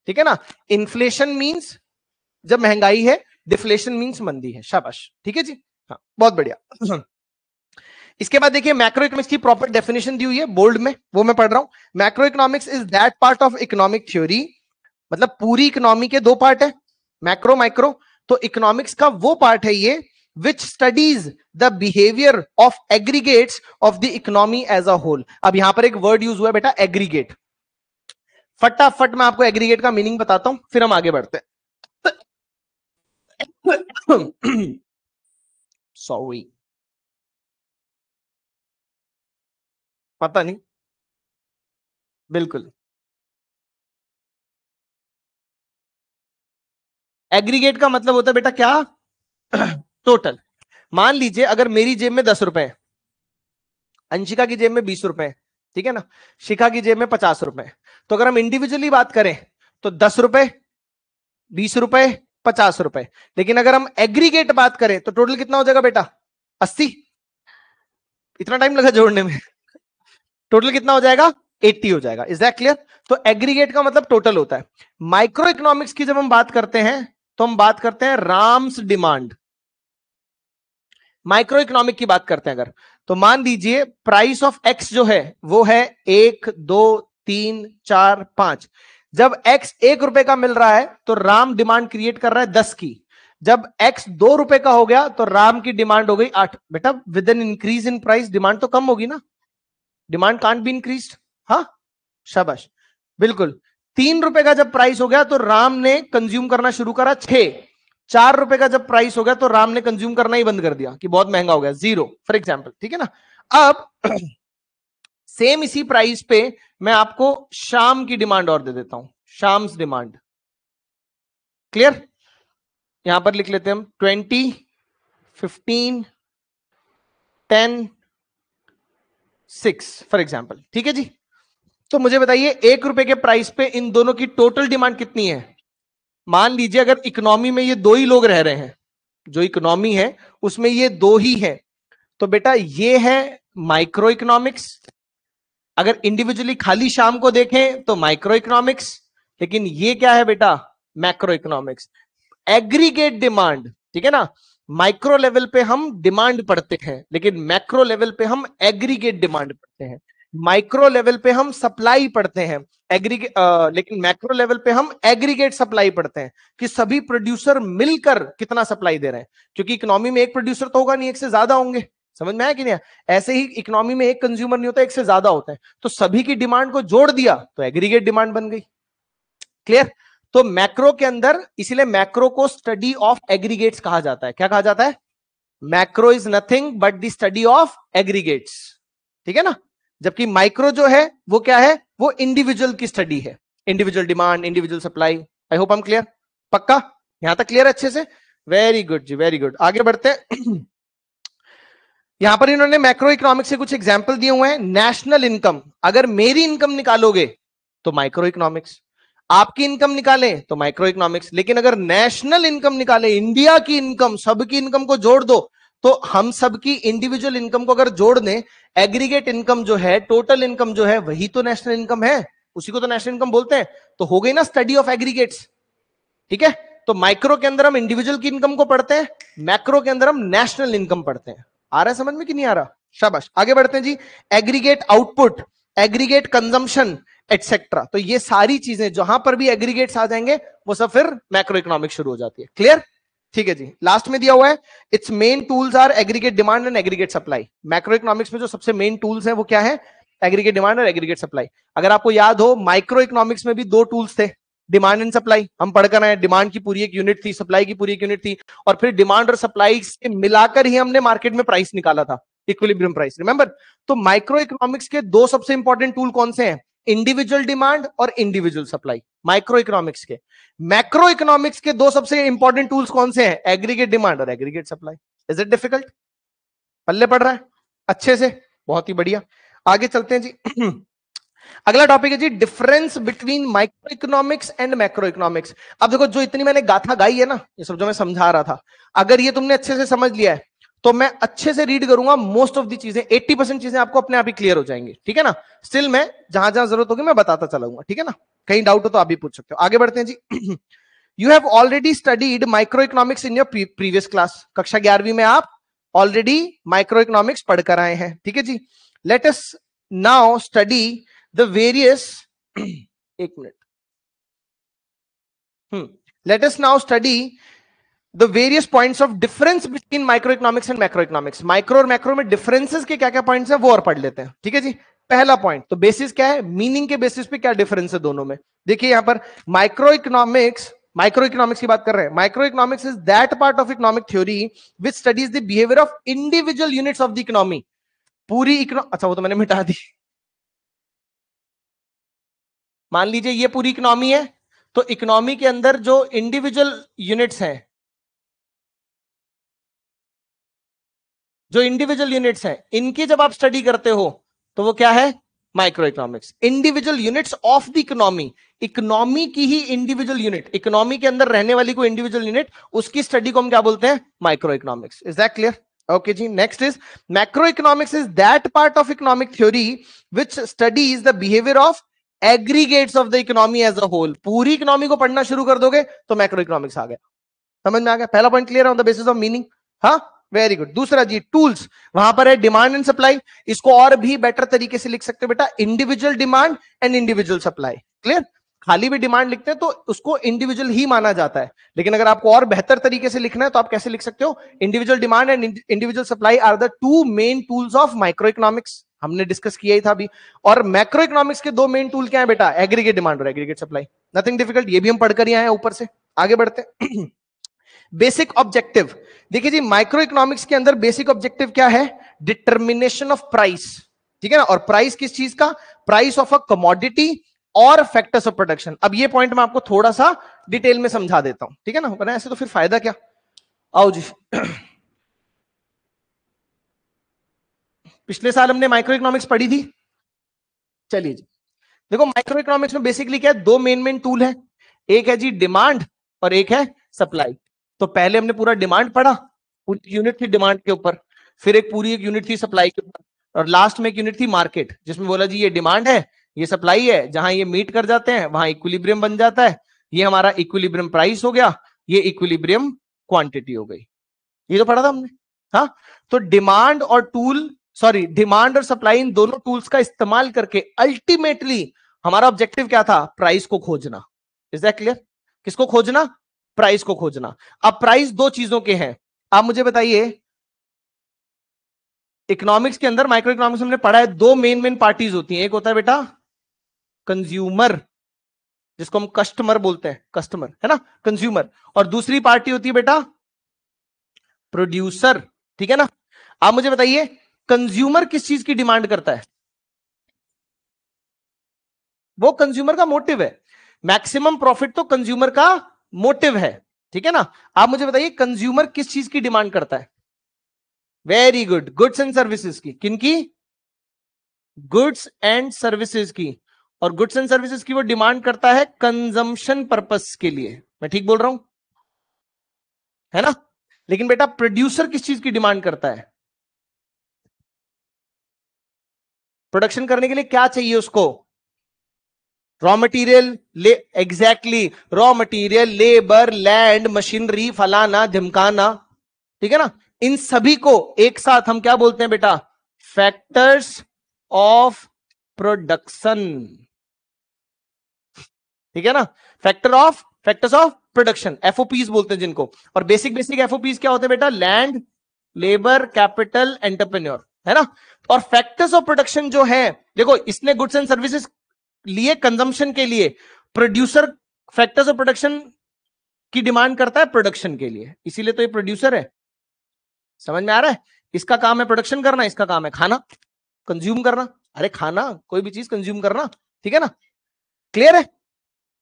ठीक है ना इन्फ्लेशन मींस जब महंगाई है डिफ्लेशन मींस मंदी है शाबाश ठीक है जी हाँ बहुत बढ़िया इसके बाद देखिए मैक्रो इकोनॉमिक्स की प्रॉपर डेफिनेशन दी हुई है बोल्ड में वो मैं पढ़ रहा हूं macro economics is that part of economic theory मतलब पूरी इकोनॉमी के दो पार्ट है मैक्रो माइक्रो तो इकोनॉमिक्स का वो पार्ट है ये which studies the behaviour of aggregate of the economy as a whole अब यहां पर एक वर्ड यूज हुआ है बेटा एग्रीगेट फटाफट मैं आपको एग्रीगेट का मीनिंग बताता हूं फिर हम आगे बढ़ते सॉरी पता नहीं बिल्कुल एग्रीगेट का मतलब होता है बेटा क्या टोटल मान लीजिए अगर मेरी जेब में दस रुपए अंशिका की जेब में बीस रुपए ठीक है ना शिखा की जेब में पचास रुपए तो अगर हम इंडिविजुअली बात करें तो दस रुपए बीस रुपए पचास रुपए लेकिन अगर हम एग्रीगेट बात करें तो टोटल कितना हो जाएगा बेटा अस्सी इतना टाइम लगा जोड़ने में टोटल कितना हो जाएगा 80 हो जाएगा इज दैट क्लियर तो एग्रीगेट का मतलब टोटल होता है माइक्रो इकोनॉमिक्स की जब हम बात करते हैं तो हम बात करते हैं राम्स डिमांड माइक्रो इकोनॉमिक की बात करते हैं अगर तो मान लीजिए प्राइस ऑफ एक्स जो है वो है एक दो तीन चार पांच जब एक्स एक रुपए का मिल रहा है तो राम डिमांड क्रिएट कर रहा है दस की जब एक्स दो रुपए का हो गया तो राम की डिमांड हो गई आठ बेटा with an increase in price demand तो कम होगी ना डिमांड कांट बी इंक्रीज हा शाबाश बिल्कुल तीन रुपए का जब प्राइस हो गया तो राम ने कंज्यूम करना शुरू करा छे चार रुपए का जब प्राइस हो गया तो राम ने कंज्यूम करना ही बंद कर दिया कि बहुत महंगा हो गया जीरो फॉर एग्जाम्पल ठीक है ना अब सेम इसी प्राइस पे मैं आपको शाम की डिमांड और दे देता हूं शाम्स डिमांड क्लियर यहां पर लिख लेते हैं हम twenty fifteen ten six for example ठीक है जी तो मुझे बताइए एक रुपए के प्राइस पे इन दोनों की टोटल डिमांड कितनी है मान लीजिए अगर इकोनॉमी में ये दो ही लोग रह रहे हैं जो इकोनॉमी है उसमें ये दो ही हैं तो बेटा ये है माइक्रो इकोनॉमिक्स अगर इंडिविजुअली खाली शाम को देखें तो माइक्रो इकोनॉमिक्स लेकिन ये क्या है बेटा मैक्रो इकोनॉमिक्स एग्रीगेट डिमांड ठीक है ना माइक्रो लेवल पे हम डिमांड पढ़ते हैं लेकिन मैक्रो लेवल पे हम एग्रीगेट डिमांड पढ़ते हैं माइक्रो लेवल पे हम सप्लाई पढ़ते हैं एग्रीगेट लेकिन मैक्रो लेवल पे हम एग्रीगेट सप्लाई पढ़ते हैं कि सभी प्रोड्यूसर मिलकर कितना सप्लाई दे रहे हैं क्योंकि इकोनॉमी में एक प्रोड्यूसर तो होगा नहीं एक से ज्यादा होंगे समझ में आया कि नहीं ऐसे ही इकोनॉमी में एक कंज्यूमर नहीं होता एक से ज्यादा होते हैं तो सभी की डिमांड को जोड़ दिया तो एग्रीगेट डिमांड बन गई क्लियर तो मैक्रो के अंदर इसीलिए मैक्रो को स्टडी ऑफ एग्रीगेट्स कहा जाता है क्या कहा जाता है macro is nothing but the study of aggregates ठीक है ना जबकि माइक्रो जो है वो क्या है वो इंडिविजुअल की स्टडी है individual demand individual supply I hope हम क्लियर पक्का यहां तक क्लियर अच्छे से वेरी गुड जी वेरी गुड आगे बढ़ते हैं यहां पर इन्होंने मैक्रो इकोनॉमिक्स से कुछ एग्जाम्पल दिए हुए हैं नेशनल इनकम अगर मेरी इनकम निकालोगे तो माइक्रो इकोनॉमिक्स आपकी इनकम निकाले तो माइक्रो इकोनॉमिक्स लेकिन अगर नेशनल इनकम निकाले इंडिया की इनकम सबकी इनकम को जोड़ दो तो हम सबकी इंडिविजुअल इनकम को अगर जोड़ दें एग्रीगेट इनकम जो है टोटल इनकम जो है वही तो नेशनल इनकम है उसी को तो नेशनल इनकम बोलते हैं तो हो गई ना स्टडी ऑफ एग्रीगेट्स ठीक है तो माइक्रो के अंदर हम इंडिविजुअल की इनकम को पढ़ते हैं मैक्रो के अंदर हम नेशनल इनकम पढ़ते हैं आ रहा है समझ में कि नहीं आ रहा शाबाश आगे बढ़ते हैं जी aggregate output aggregate consumption etcetera तो ये सारी चीजें जहां पर भी एग्रीगेट्स आ जाएंगे वो सब फिर मैक्रो इकोनॉमिक शुरू हो जाती है क्लियर ठीक है जी लास्ट में दिया हुआ है its main tools are aggregate demand and aggregate supply macro economics में जो सबसे मेन टूल्स हैं वो क्या है एग्रीगेट डिमांड और एग्रीगेट सप्लाई अगर आपको याद हो माइक्रो इकोनॉमिक्स में भी दो टूल्स थे डिमांड एंड सप्लाई हम पढ़कर आए डिमांड की पूरी एक यूनिट थी सप्लाई की पूरी एक यूनिट थी और फिर डिमांड और सप्लाई से मिलाकर ही हमने मार्केट में प्राइस निकाला था इक्विलिब्रियम प्राइस रिमेंबर तो माइक्रो इकोनॉमिक्स के दो सबसे इंपॉर्टेंट टूल कौन से हैं इंडिविजुअल डिमांड और इंडिविजुअल सप्लाई माइक्रो इकोनॉमिक्स के मैक्रो इकोनॉमिक्स के दो सबसे इंपॉर्टेंट टूल्स कौन से हैं एग्रीगेट डिमांड और aggregate supply is it difficult पल्ले पड़ रहा है अच्छे से बहुत ही बढ़िया आगे चलते हैं जी अगला टॉपिक है जी difference between micro economics and macro economics अब देखो जो इतनी मैंने गाथा गाई है ना ये सब जो मैं समझा रहा था अगर ये तुमने अच्छे से समझ लिया है तो मैं अच्छे से रीड करूंगा मोस्ट ऑफ दी चीजें एट्टी परसेंट चीजें आपको अपने आप ही क्लियर हो जाएंगे ठीक है ना स्टिल मैं जहां जहां जरूरत होगी मैं बताता चलाऊंगा ठीक है ना कहीं डाउट हो तो आप भी पूछ सकते हो आगे बढ़ते हैं जी you have already studied micro economics in your previous class कक्षा ग्यारहवीं में आप ऑलरेडी माइक्रो इकोनॉमिक्स पढ़कर आए हैं ठीक है जी let's now study the various एक minute let's now study the various points of difference between micro economics and macro economics micro और मैक्रो में डिफरेंसेस के क्या क्या पॉइंट्स है वो और पढ़ लेते हैं ठीक है जी पहला पॉइंट तो बेसिस क्या है मीनिंग के बेसिस पे क्या डिफरेंस है दोनों में देखिए यहां पर माइक्रो इकोनॉमिक्स माइक्रो इकोनॉमिक्स की बात कर रहे हैं micro economics is that part of economic theory which studies the behaviour of individual units of the economy पूरी इकोनॉ अच्छा वो तो मैंने मिटा दी मान लीजिए ये पूरी इकोनॉमी है तो इकोनॉमी के अंदर जो इंडिविजुअल यूनिट्स हैं जो इंडिविजुअल यूनिट्स हैं इनकी जब आप स्टडी करते हो तो वो क्या है micro economics individual units of the economy economy की ही इंडिविजुअल यूनिट इकोनॉमी के अंदर रहने वाली कोई इंडिविजुअल यूनिट उसकी स्टडी को हम क्या बोलते हैं micro economics is that clear next is next economics is that part of economic theory which study is the behaviour of aggregates of the economy as a whole पूरी economy को पढ़ना शुरू कर दोगे तो माइक्रो इकोनॉमिक्स आ गया समझ में आ गया पहला point clear on the basis of meaning हाँ वेरी गुड दूसरा जी टूल्स वहां पर है डिमांड एंड सप्लाई इसको और भी बेटर तरीके से लिख सकते बेटा individual demand and individual supply clear खाली भी डिमांड लिखते हैं तो उसको इंडिविजुअल ही माना जाता है लेकिन अगर आपको और बेहतर तरीके से लिखना है तो आप कैसे लिख सकते हो individual demand and individual supply are the two main tools of micro economics हमने डिस्कस किया ही था अभी और मैक्रो इकोनॉमिक्स के दो मेन टूल क्या है बेटा एग्रीगेट डिमांड और एग्रीगेट सप्लाई नथिंग डिफिकल्ट ये भी हम पढ़कर ही आए हैं ऊपर से आगे बढ़ते हैं बेसिक ऑब्जेक्टिव देखिए जी माइक्रो इकोनॉमिक्स के अंदर बेसिक ऑब्जेक्टिव क्या है डिटर्मिनेशन ऑफ प्राइस ठीक है ना और प्राइस किस चीज का प्राइस ऑफ अ कमोडिटी और फैक्टर्स ऑफ प्रोडक्शन अब ये पॉइंट मैं आपको थोड़ा सा डिटेल में समझा देता हूं ठीक है ना ऐसे तो फिर फायदा क्या आओ जी पिछले साल हमने माइक्रो इकोनॉमिक्स पढ़ी थी चलिए जी देखो माइक्रो इकोनॉमिक्स में बेसिकली क्या है दो मेन मेन टूल है एक है जी डिमांड और एक है सप्लाई तो पहले हमने पूरा डिमांड पढ़ा यूनिट थी डिमांड के ऊपर फिर एक पूरी एक यूनिट थी सप्लाई के ऊपर और लास्ट में एक यूनिट थी मार्केट जिसमें बोला जी ये डिमांड है ये सप्लाई है जहां ये मीट कर जाते हैं वहां इक्विलिब्रियम बन जाता है ये हमारा इक्विलिब्रियम प्राइस हो गया ये इक्विलिब्रियम क्वांटिटी हो गई ये तो पढ़ा था हमने हाँ तो डिमांड और टूल सॉरी डिमांड और सप्लाई इन दोनों टूल्स का इस्तेमाल करके अल्टीमेटली हमारा ऑब्जेक्टिव क्या था प्राइस को खोजना इज दैट क्लियर किसको खोजना प्राइस को खोजना अब प्राइस दो चीजों के हैं आप मुझे बताइए इकोनॉमिक्स के अंदर माइक्रो इकोनॉमिक्स हमने पढ़ा है दो मेन मेन पार्टीज होती हैं एक होता है बेटा कंज्यूमर जिसको हम कस्टमर बोलते हैं कस्टमर है ना कंज्यूमर और दूसरी पार्टी होती है बेटा प्रोड्यूसर ठीक है ना आप मुझे बताइए कंज्यूमर किस चीज की डिमांड करता है वो कंज्यूमर का मोटिव है मैक्सिमम प्रॉफिट तो कंज्यूमर का मोटिव है ठीक है ना आप मुझे बताइए कंज्यूमर किस चीज की डिमांड करता है very good goods and services की की गुड्स एंड सर्विसेज की और गुड्स एंड सर्विसेज की वो डिमांड करता है कंजम्पशन पर्पस के लिए मैं ठीक बोल रहा हूं है ना लेकिन बेटा प्रोड्यूसर किस चीज की डिमांड करता है प्रोडक्शन करने के लिए क्या चाहिए उसको रॉ मटेरियल ले exactly raw material labour land machinery फलाना धमकाना ठीक है ना इन सभी को एक साथ हम क्या बोलते हैं बेटा फैक्टर्स ऑफ प्रोडक्शन ठीक है ना factor of factors of production FOPs बोलते हैं जिनको और बेसिक बेसिक एफओपीज क्या होते हैं बेटा लैंड लेबर कैपिटल एंटरप्रेन्योर है ना और फैक्टर्स ऑफ प्रोडक्शन जो है देखो इसने गुड्स एंड सर्विसेज लिए कंजम्पशन के लिए प्रोड्यूसर फैक्टर्स ऑफ प्रोडक्शन की डिमांड करता है प्रोडक्शन के लिए इसीलिए तो ये प्रोड्यूसर है समझ में आ रहा है इसका काम है प्रोडक्शन करना इसका काम है खाना कंज्यूम करना अरे खाना कोई भी चीज कंज्यूम करना ठीक है ना क्लियर है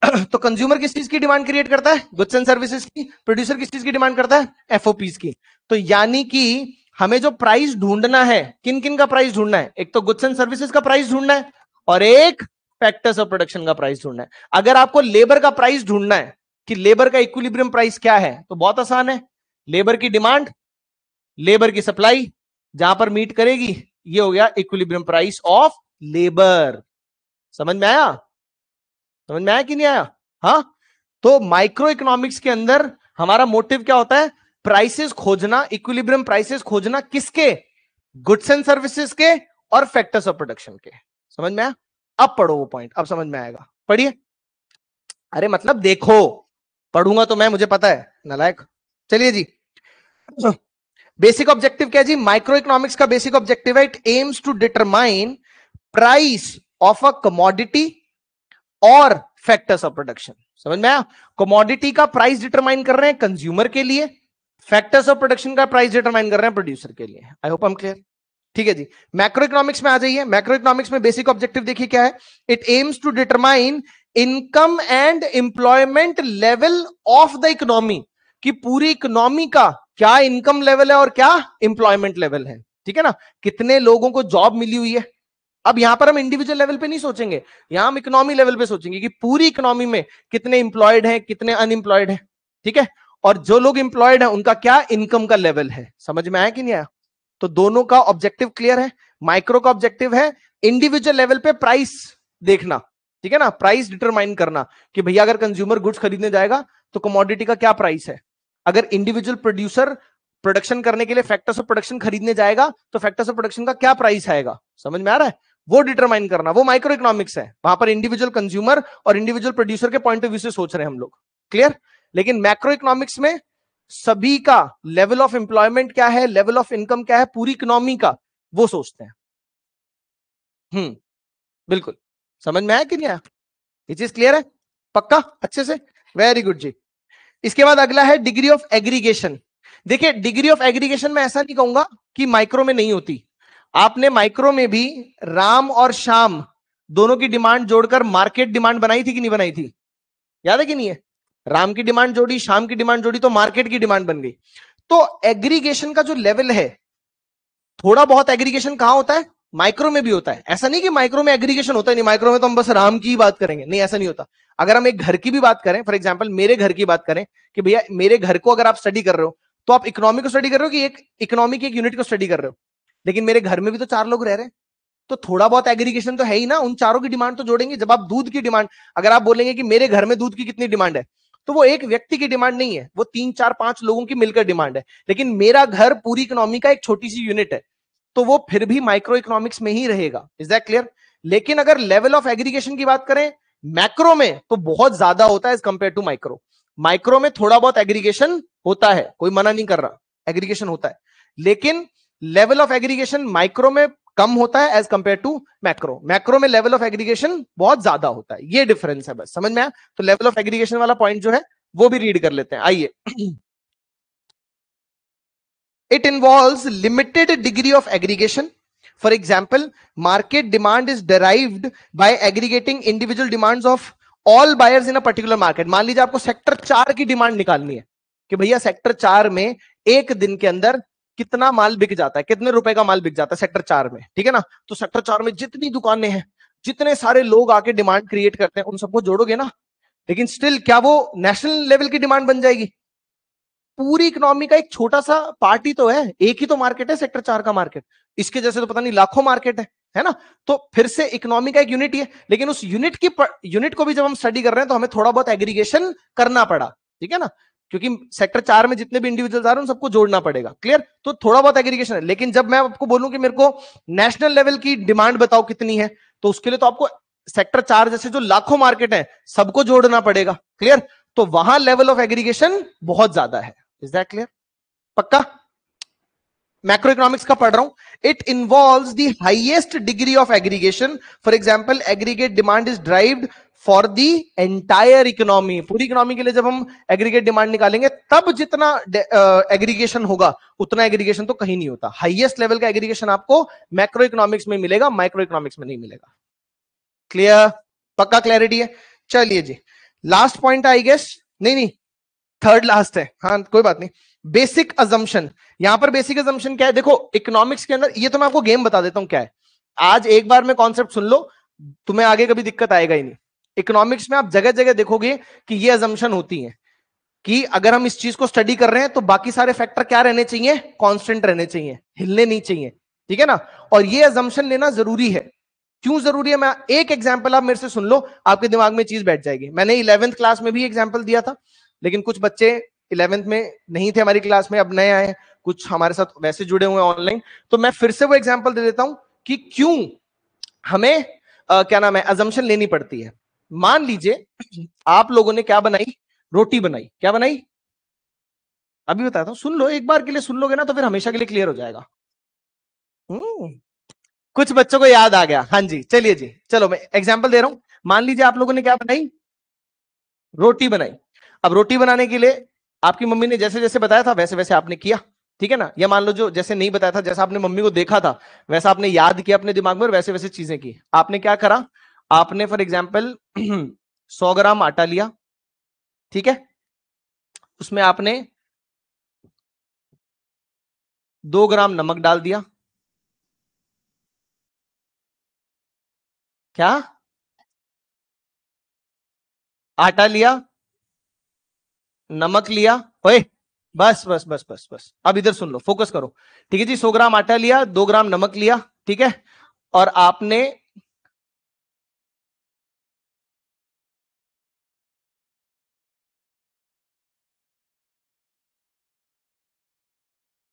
तो कंज्यूमर किस चीज की डिमांड क्रिएट करता है गुड्स एंड सर्विसेज की प्रोड्यूसर किस चीज की डिमांड करता है एफओपीज की तो यानी कि हमें जो प्राइस ढूंढना है किन किन का प्राइस ढूंढना है एक तो गुड्स एंड सर्विसेज का प्राइस ढूंढना है और एक फैक्टर्स ऑफ प्रोडक्शन का प्राइस ढूंढना है अगर आपको लेबर का प्राइस ढूंढना है कि लेबर का इक्विलिब्रियम प्राइस क्या है तो बहुत आसान है लेबर की डिमांड लेबर की सप्लाई जहां पर मीट करेगी ये हो गया इक्विलिब्रियम प्राइस ऑफ लेबर समझ में आया समझ में आया कि नहीं आया हा तो माइक्रो इकोनॉमिक्स के अंदर हमारा मोटिव क्या होता है प्राइसेस खोजना इक्विलिब्रियम प्राइसेस खोजना किसके गुड्स एंड सर्विसेज के और फैक्टर्स ऑफ प्रोडक्शन के समझ में आया अब पढ़ो वो पॉइंट अब समझ में आएगा पढ़िए अरे मतलब देखो पढ़ूंगा तो मैं मुझे पता है नलायक चलिए जी बेसिक ऑब्जेक्टिव क्या जी माइक्रो इकोनॉमिक्स का बेसिक ऑब्जेक्टिव है it aims to determine price of a commodity और फैक्टर्स ऑफ प्रोडक्शन समझ में आया कमोडिटी का प्राइस डिटरमाइन कर रहे हैं कंज्यूमर के लिए फैक्टर्स ऑफ प्रोडक्शन का प्राइस डिटरमाइन कर रहे हैं प्रोड्यूसर के लिए आई होप एम क्लियर ठीक है जी मैक्रो इकोनॉमिक्स में आ जाइए मैक्रो इकोनॉमिक्स में बेसिक ऑब्जेक्टिव देखिए क्या है it aims to determine income and employment level of the economy कि पूरी इकोनॉमी का क्या इनकम लेवल है और क्या एम्प्लॉयमेंट लेवल है ठीक है ना कितने लोगों को जॉब मिली हुई है अब यहां पर हम इंडिविजुअल लेवल पे नहीं सोचेंगे यहां हम इकोनॉमी लेवल पे सोचेंगे कि पूरी इकोनॉमी में कितने इंप्लॉयड हैं कितने अनएम्प्लॉयड हैं ठीक है और जो लोग इंप्लॉयड हैं उनका क्या इनकम का लेवल है समझ में आया कि नहीं आया तो दोनों का ऑब्जेक्टिव क्लियर है माइक्रो का ऑब्जेक्टिव है इंडिविजुअल लेवल पे प्राइस देखना ठीक है ना प्राइस डिटरमाइन करना कि भैया अगर कंज्यूमर गुड्स खरीदने जाएगा तो कमोडिटी का क्या प्राइस है अगर इंडिविजुअल प्रोड्यूसर प्रोडक्शन करने के लिए फैक्टर्स ऑफ प्रोडक्शन खरीदने जाएगा तो फैक्टर्स ऑफ प्रोडक्शन का क्या प्राइस आएगा समझ में आ रहा है वो डिटरमाइन करना वो माइक्रो इकोनॉमिक्स है वहां पर इंडिविजुअल कंज्यूमर और इंडिविजुअल प्रोड्यूसर के पॉइंट ऑफ व्यू से सोच रहे हैं हम लोग क्लियर लेकिन मैक्रो इकोनॉमिक्स में सभी का लेवल ऑफ एम्प्लॉयमेंट क्या है लेवल ऑफ इनकम क्या है पूरी इकोनॉमी का वो सोचते हैं हम्म बिल्कुल समझ में आया कि नहीं आया ये चीज क्लियर है पक्का अच्छे से वेरी गुड जी इसके बाद अगला है डिग्री ऑफ एग्रीगेशन देखिए डिग्री ऑफ एग्रीगेशन में ऐसा नहीं कहूंगा कि माइक्रो में नहीं होती आपने माइक्रो में भी राम और शाम दोनों की डिमांड जोड़कर मार्केट डिमांड बनाई थी कि नहीं बनाई थी याद है कि नहीं है राम की डिमांड जोड़ी शाम की डिमांड जोड़ी तो मार्केट की डिमांड बन गई तो एग्रीगेशन का जो लेवल है थोड़ा बहुत एग्रीगेशन कहाँ होता है माइक्रो में भी होता है ऐसा नहीं कि माइक्रो में एग्रीगेशन होता है नहीं माइक्रो में तो हम बस राम की ही बात करेंगे नहीं ऐसा नहीं होता अगर हम एक घर की भी बात करें फॉर एग्जाम्पल मेरे घर की बात करें कि भैया मेरे घर को अगर आप स्टडी कर रहे हो तो आप इकोनॉमी को स्टडी कर रहे हो कि एक इकोनॉमी की एक यूनिट को स्टडी कर रहे हो लेकिन मेरे घर में भी तो चार लोग रह रहे हैं तो थोड़ा बहुत एग्रीगेशन तो है ही ना उन चारों की डिमांड तो जोड़ेंगे जब आप दूध की डिमांड अगर आप बोलेंगे कि मेरे घर में दूध की कितनी डिमांड है तो वो एक व्यक्ति की डिमांड नहीं है वो तीन चार पांच लोगों की मिलकर डिमांड है लेकिन मेरा घर पूरी इकोनॉमी का एक छोटी सी यूनिट है तो वो फिर भी माइक्रो इकोनॉमिक्स में ही रहेगा इज दैट क्लियर लेकिन अगर लेवल ऑफ एग्रीगेशन की बात करें मैक्रो में तो बहुत ज्यादा होता है as compare to micro micro में थोड़ा बहुत एग्रीगेशन होता है कोई मना नहीं कर रहा एग्रीगेशन होता है लेकिन लेवल ऑफ एग्रीगेशन माइक्रो में कम होता है as compare to macro macro में लेवल ऑफ एग्रीगेशन बहुत ज्यादा होता है ये डिफरेंस है बस समझ में आया तो लेवल ऑफ एग्रीगेशन वाला पॉइंट जो है वो भी रीड कर लेते हैं आइए it involve limited degree of aggregation for example market demand is derive by aggregating individual demand of all buyers in a particular market मान लीजिए आपको सेक्टर चार की डिमांड निकालनी है कि भैया सेक्टर चार में एक दिन के अंदर कितना माल बिक जाता है कितने रुपए का माल बिक जाता है सेक्टर चार में ठीक है ना तो सेक्टर चार में जितनी दुकानें हैं जितने सारे लोग आके डिमांड क्रिएट करते हैं उन सबको जोड़ोगे ना लेकिन स्टिल क्या वो नेशनल लेवल की डिमांड बन जाएगी पूरी इकोनॉमी का एक छोटा सा पार्ट ही तो है एक ही तो मार्केट है सेक्टर चार का मार्केट इसके जैसे तो पता नहीं लाखों मार्केट है है ना तो फिर से इकोनॉमी का एक यूनिट ही है लेकिन उस यूनिट की यूनिट को भी जब हम स्टडी कर रहे हैं तो हमें थोड़ा बहुत एग्रीगेशन करना पड़ा ठीक है ना क्योंकि सेक्टर चार में जितने भी इंडिविजुअल्स आ रहे हैं सबको जोड़ना पड़ेगा क्लियर तो थोड़ा बहुत एग्रीगेशन है लेकिन जब मैं आपको बोलूं कि मेरे को नेशनल लेवल की डिमांड बताओ कितनी है तो उसके लिए तो आपको सेक्टर चार जैसे जो लाखों मार्केट है सबको जोड़ना पड़ेगा क्लियर तो वहां लेवल ऑफ एग्रीगेशन बहुत ज्यादा है इज दैट क्लियर पक्का मैक्रो इकोनॉमिक्स का पढ़ रहा हूं it involve the highest degree of aggregation for example aggregate demand is derived for the entire economy पूरी इकोनॉमी के लिए जब हम एग्रीगेट डिमांड निकालेंगे तब जितना एग्रीगेशन uh, होगा उतना एग्रीगेशन तो कहीं नहीं होता हाइएस्ट लेवल का एग्रीगेशन आपको मैक्रो इकोनॉमिक्स में मिलेगा माइक्रो इकोनॉमिक्स में नहीं मिलेगा क्लियर पक्का क्लैरिटी है चलिए जी लास्ट पॉइंट आई गेस नहीं नहीं थर्ड लास्ट है हाँ कोई बात नहीं बेसिक अजम्पन यहां पर बेसिक अजम्पन क्या है देखो इकोनॉमिक्स के अंदर ये तो मैं आपको गेम बता देता हूँ क्या है आज एक बार में कॉन्सेप्ट सुन लो तुम्हें आगे कभी दिक्कत आएगा ही नहीं इकोनॉमिक्स में आप जगह जगह देखोगे कि ये अजम्पन होती है कि अगर हम इस चीज को स्टडी कर रहे हैं तो बाकी सारे फैक्टर क्या रहने चाहिए कांस्टेंट रहने चाहिए हिलने नहीं चाहिए ठीक है ना और ये अजम्पन लेना जरूरी है क्यों जरूरी है मैं एक एग्जाम्पल आप मेरे से सुन लो आपके दिमाग में चीज बैठ जाएगी मैंने इलेवेंथ क्लास में भी एग्जाम्पल दिया था लेकिन कुछ बच्चे इलेवेंथ में नहीं थे हमारी क्लास में अब नए आए कुछ हमारे साथ वैसे जुड़े हुए ऑनलाइन तो मैं फिर से वो एग्जाम्पल दे देता हूं कि क्यों हमें आ, क्या नाम है अजम्पन लेनी पड़ती है मान लीजिए आप लोगों ने क्या बनाई रोटी बनाई क्या बनाई अभी बताता हूँ सुन लो एक बार के लिए सुन लोगे ना तो फिर हमेशा के लिए क्लियर हो जाएगा हम्म। कुछ बच्चों को याद आ गया हाँ जी चलिए जी चलो मैं एग्जाम्पल दे रहा हूं मान लीजिए आप लोगों ने क्या बनाई रोटी बनाई अब रोटी बनाने के लिए आपकी मम्मी ने जैसे जैसे बताया था वैसे वैसे आपने किया ठीक है ना या मान लो जो जैसे नहीं बताया था जैसा आपने मम्मी को देखा था वैसा आपने याद किया अपने दिमाग में और वैसे वैसे चीजें की आपने क्या करा आपने फॉर एग्जाम्पल सौ ग्राम आटा लिया ठीक है उसमें आपने दो ग्राम नमक डाल दिया क्या आटा लिया नमक लिया ओए बस बस बस बस बस अब इधर सुन लो फोकस करो ठीक है जी सौ ग्राम आटा लिया दो ग्राम नमक लिया ठीक है और आपने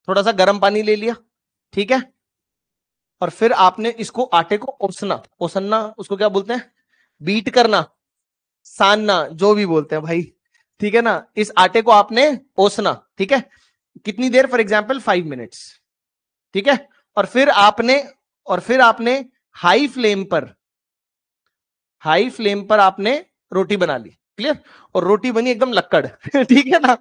थोड़ा सा गर्म पानी ले लिया ठीक है और फिर आपने इसको आटे को ओसना ओसनना उसको क्या बोलते हैं बीट करना सानना जो भी बोलते हैं भाई ठीक है ना इस आटे को आपने ओसना ठीक है कितनी देर फॉर एग्जाम्पल फाइव मिनट्स ठीक है और फिर आपने और फिर आपने हाई फ्लेम पर हाई फ्लेम पर आपने रोटी बना ली क्लियर और रोटी बनी एकदम लक्कड़ ठीक है ना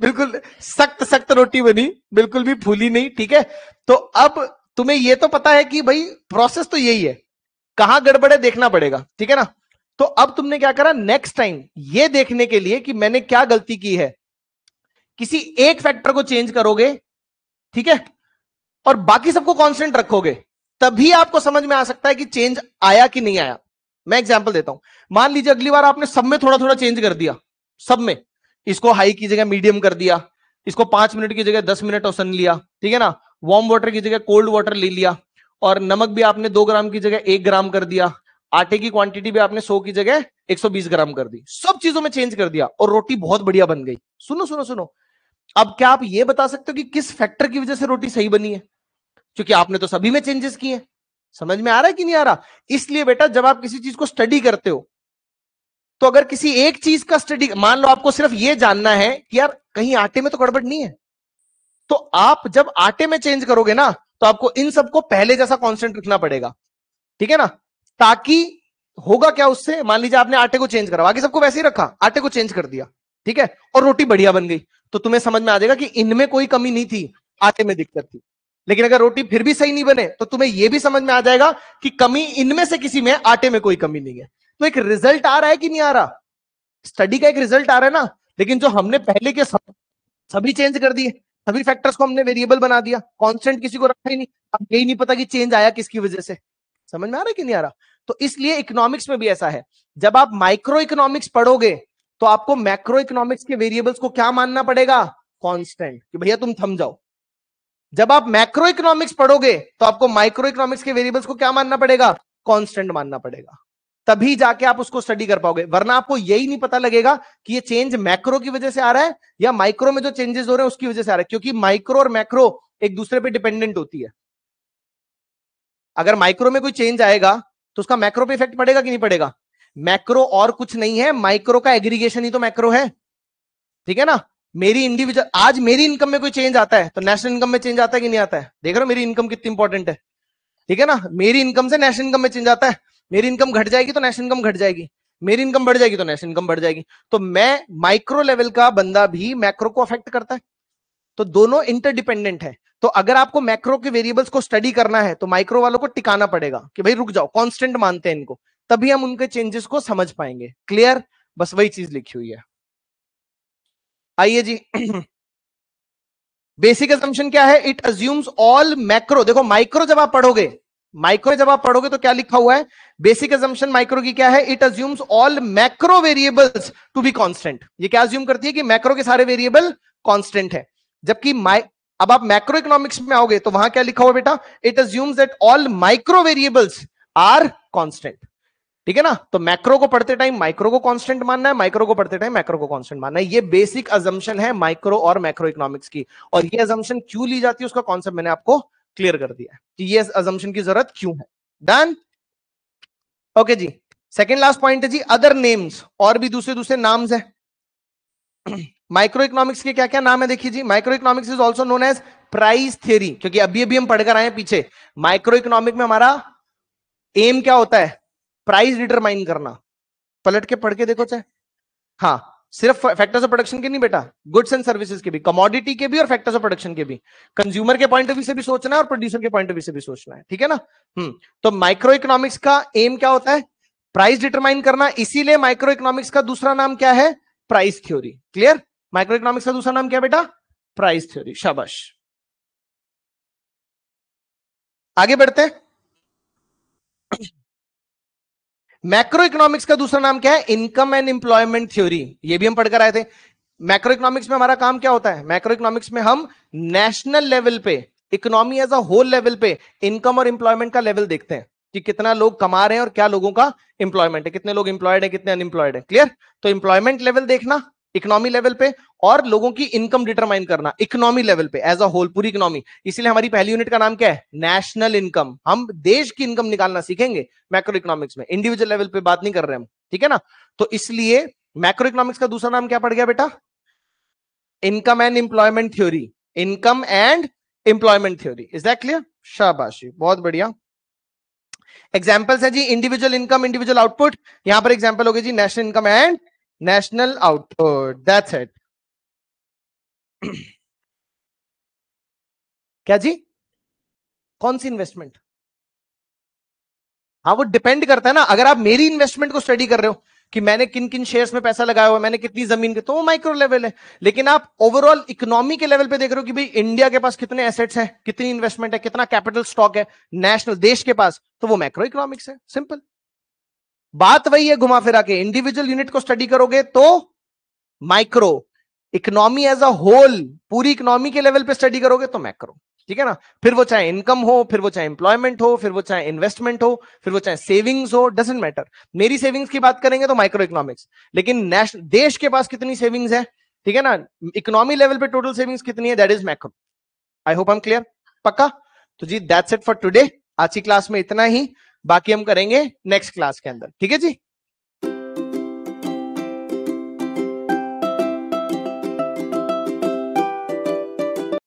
बिल्कुल सख्त सख्त रोटी बनी बिल्कुल भी फूली नहीं ठीक है तो अब तुम्हें यह तो पता है कि भाई प्रोसेस तो यही है कहां गड़बड़े देखना पड़ेगा ठीक है ना तो अब तुमने क्या करा नेक्स्ट टाइम ये देखने के लिए कि मैंने क्या गलती की है किसी एक फैक्टर को चेंज करोगे ठीक है और बाकी सबको कांस्टेंट रखोगे तभी आपको समझ में आ सकता है कि चेंज आया कि नहीं आया मैं एग्जांपल देता हूं मान लीजिए अगली बार आपने सब में थोड़ा थोड़ा चेंज कर दिया सब में इसको हाई की जगह मीडियम कर दिया इसको पांच मिनट की जगह दस मिनट और लिया ठीक है ना वार्म वाटर की जगह कोल्ड वाटर ले लिया और नमक भी आपने दो ग्राम की जगह एक ग्राम कर दिया आटे की क्वांटिटी भी आपने सौ की जगह बीस ग्राम कर दी सब चीजों में चेंज कर दिया और रोटी बहुत बढ़िया बन गई सुनो सुनो सुनो अब क्या आप ये बता सकते हो कि किस फैक्टर की वजह से रोटी सही बनी है क्योंकि आपने तो सभी में चेंजेस किए समझ में आ रहा है कि नहीं आ रहा इसलिए बेटा जब आप किसी चीज को स्टडी करते हो तो अगर किसी एक चीज का स्टडी मान लो आपको सिर्फ ये जानना है कि यार कहीं आटे में तो गड़बड़ नहीं है तो आप जब आटे में चेंज करोगे ना तो आपको इन सबको पहले जैसा कॉन्सेंट रखना पड़ेगा ठीक है ना ताकि होगा क्या उससे मान लीजिए आपने आटे को चेंज करा बाकी सबको वैसे ही रखा आटे को चेंज कर दिया ठीक है और रोटी बढ़िया बन गई तो तुम्हें समझ में आ जाएगा कि इनमें कोई कमी नहीं थी आटे में दिक्कत थी लेकिन अगर रोटी फिर भी सही नहीं बने तो तुम्हें यह भी समझ में आ जाएगा कि कमी इनमें से किसी में आटे में कोई कमी नहीं है तो एक रिजल्ट आ रहा है कि नहीं आ रहा स्टडी का एक रिजल्ट आ रहा है ना लेकिन जो हमने पहले के सब, सभी चेंज कर दिए सभी फैक्टर्स को हमने वेरिएबल बना दिया कॉन्स्टेंट किसी को रखा ही नहीं अब यही नहीं पता कि चेंज आया किसकी वजह से समझ में आ रहा है कि नहीं आ रहा तो इसलिए इकोनॉमिक्स में भी ऐसा है जब आप माइक्रो इकोनॉमिक्स पढ़ोगे तो आपको मैक्रो इकोनॉमिक्स के वेरिएबल्स को क्या मानना पड़ेगा कॉन्स्टेंट कि भैया तुम थम जाओ जब आप मैक्रो इकोनॉमिक्स पढ़ोगे तो आपको माइक्रो इकोनॉमिक्स के वेरिएबल्स को क्या मानना पड़ेगा कॉन्स्टेंट मानना पड़ेगा तभी जाके आप उसको स्टडी कर पाओगे वरना आपको यही नहीं पता लगेगा कि ये चेंज मैक्रो की वजह से आ रहा है या माइक्रो में जो चेंजेस हो रहे हैं उसकी वजह से आ रहा है क्योंकि माइक्रो और मैक्रो एक दूसरे पे डिपेंडेंट होती है अगर माइक्रो में कोई चेंज आएगा तो उसका मैक्रो पे इफेक्ट पड़ेगा कि नहीं पड़ेगा मैक्रो और कुछ नहीं है माइक्रो का एग्रीगेशन ही तो मैक्रो है ठीक है ना मेरी इंडिविजुअल आज मेरी इनकम में कोई चेंज आता है तो नेशनल इनकम में चेंज आता है कि नहीं आता है देख रहे हो मेरी इनकम कितनी इंपॉर्टेंट है ठीक है ना मेरी इनकम से नेशनल इनकम में चेंज आता है मेरी इनकम घट जाएगी तो नेशनल इनकम घट जाएगी मेरी इनकम बढ़ जाएगी तो नेशनल इनकम बढ़ जाएगी तो मैं माइक्रो लेवल का बंदा भी मैक्रो को अफेक्ट करता है तो दोनों इंटरडिपेंडेंट है तो अगर आपको मैक्रो के वेरिएबल्स को स्टडी करना है तो माइक्रो वालों को टिकाना पड़ेगा कि भाई रुक जाओ कांस्टेंट मानते हैं इनको तभी हम उनके चेंजेस को समझ पाएंगे क्लियर बस वही चीज लिखी हुई है आइए जी बेसिक असम्पशन क्या है इट अज्यूम्स ऑल मैक्रो देखो माइक्रो जब आप पढ़ोगे माइक्रो जब आप पढ़ोगे तो क्या लिखा हुआ है बेसिक एजम्पन माइक्रो की क्या है it assumes all macro variables to be constant ये क्या अज्यूम करती है कि मैक्रो के सारे वेरिएबल कॉन्स्टेंट है जबकि अब आप मैक्रो इकोनॉमिक्स में आओगे तो वहां क्या लिखा हुआ बेटा it assumes that all micro variables are constant ठीक है ना तो मैक्रो को पढ़ते टाइम माइक्रो को कांस्टेंट मानना है माइक्रो को पढ़ते टाइम मैक्रो को कांस्टेंट मानना है ये बेसिक अजम्पन है माइक्रो और मैक्रो इकोनॉमिक्स की और ये अजम्पन क्यों ली जाती है उसका कॉन्सेप्ट मैंने आपको क्लियर कर दिया कि ये अजम्पन की जरूरत क्यों है डन ओके जी सेकेंड लास्ट पॉइंट है जी अदर नेम्स और भी दूसरे दूसरे नाम्स है माइक्रो इकोनॉमिक्स के क्या क्या नाम है देखिए जी micro economics is also known as price theory क्योंकि अभी अभी हम पढ़कर आए पीछे माइक्रो इकोनॉमिक में हमारा एम क्या होता है प्राइस डिटरमाइन करना पलट के पढ़ के देखो चाहे हाँ सिर्फ फैक्टर्स ऑफ प्रोडक्शन के नहीं बेटा गुड्स एंड सर्विसेज के भी कमोडिटी के भी और फैक्टर्स ऑफ प्रोडक्शन के भी कंज्यूमर के पॉइंट ऑफ व्यू से भी सोचना है और प्रोड्यूसर के पॉइंट ऑफ व्यू से भी सोचना है ठीक है ना हम्म तो माइक्रो इकोनॉमिक्स का एम क्या होता है प्राइस डिटरमाइन करना इसीलिए माइक्रो इकोनॉमिक्स का दूसरा नाम क्या है price theory clear micro economics का दूसरा नाम क्या बेटा प्राइस थ्योरी शाबाश आगे बढ़ते मैक्रो इकोनॉमिक्स का दूसरा नाम क्या है इनकम एंड एम्प्लॉयमेंट थ्योरी ये भी हम पढ़कर आए थे मैक्रो इकोनॉमिक्स में हमारा काम क्या होता है मैक्रो इकोनॉमिक्स में हम नेशनल लेवल पे economy as a whole level पे इनकम और एम्प्लॉयमेंट का लेवल देखते हैं कि कितना लोग कमा रहे हैं और क्या लोगों का एम्प्लॉयमेंट है कितने लोग इंप्लॉयड है कितने अनएम्प्लॉयड है क्लियर तो इंप्लॉयमेंट लेवल देखना इकोनॉमी लेवल पे और लोगों की इनकम डिटरमाइन करना इकोनॉमी लेवल पे एज अ होल पूरी इकोनॉमी इसीलिए हमारी पहली यूनिट का नाम क्या है नेशनल इनकम हम देश की इनकम निकालना सीखेंगे मैक्रो इकोनॉमिक्स में इंडिविजुअल लेवल पे बात नहीं कर रहे हम ठीक है ना तो इसलिए मैक्रो इकोनॉमिक्स का दूसरा नाम क्या पड़ गया बेटा income and employment theory income and employment theory is that clear शाबाशी बहुत बढ़िया एग्जाम्पल्स है जी इंडिविजुअल इनकम इंडिविजुअल आउटपुट यहां पर एग्जाम्पल हो गए जी national income and national output that's it क्या जी कौन सी इन्वेस्टमेंट हाँ वो डिपेंड करता है ना अगर आप मेरी इन्वेस्टमेंट को स्टडी कर रहे हो कि मैंने किन किन शेयर्स में पैसा लगाया हुआ मैंने कितनी जमीन के तो वो माइक्रो लेवल है लेकिन आप ओवरऑल इकोनॉमी के लेवल पे देख रहे हो कि भाई इंडिया के पास कितने एसेट्स हैं कितनी इन्वेस्टमेंट है कितना कैपिटल स्टॉक है नेशनल देश के पास तो वो माइक्रो इकोनॉमिक्स है सिंपल बात वही है घुमा फिरा के इंडिविजुअल यूनिट को स्टडी करोगे तो micro economy as a whole पूरी इकोनॉमी के लेवल पे स्टडी करोगे तो मैक्रो ठीक है ना फिर वो चाहे इनकम हो फिर वो चाहे एम्प्लॉयमेंट हो फिर वो चाहे इन्वेस्टमेंट हो फिर वो चाहे सेविंग्स हो डजेंट मैटर मेरी सेविंग्स की बात करेंगे तो माइक्रो इकोनॉमिक्स लेकिन नेशनल देश के पास कितनी सेविंग्स है ठीक है ना इकोनॉमी लेवल पे टोटल सेविंग्स कितनी है that is macro I hope am clear पक्का तो जी दैट्स इट फॉर टुडे आज की क्लास में इतना ही बाकी हम करेंगे नेक्स्ट क्लास के अंदर ठीक है जी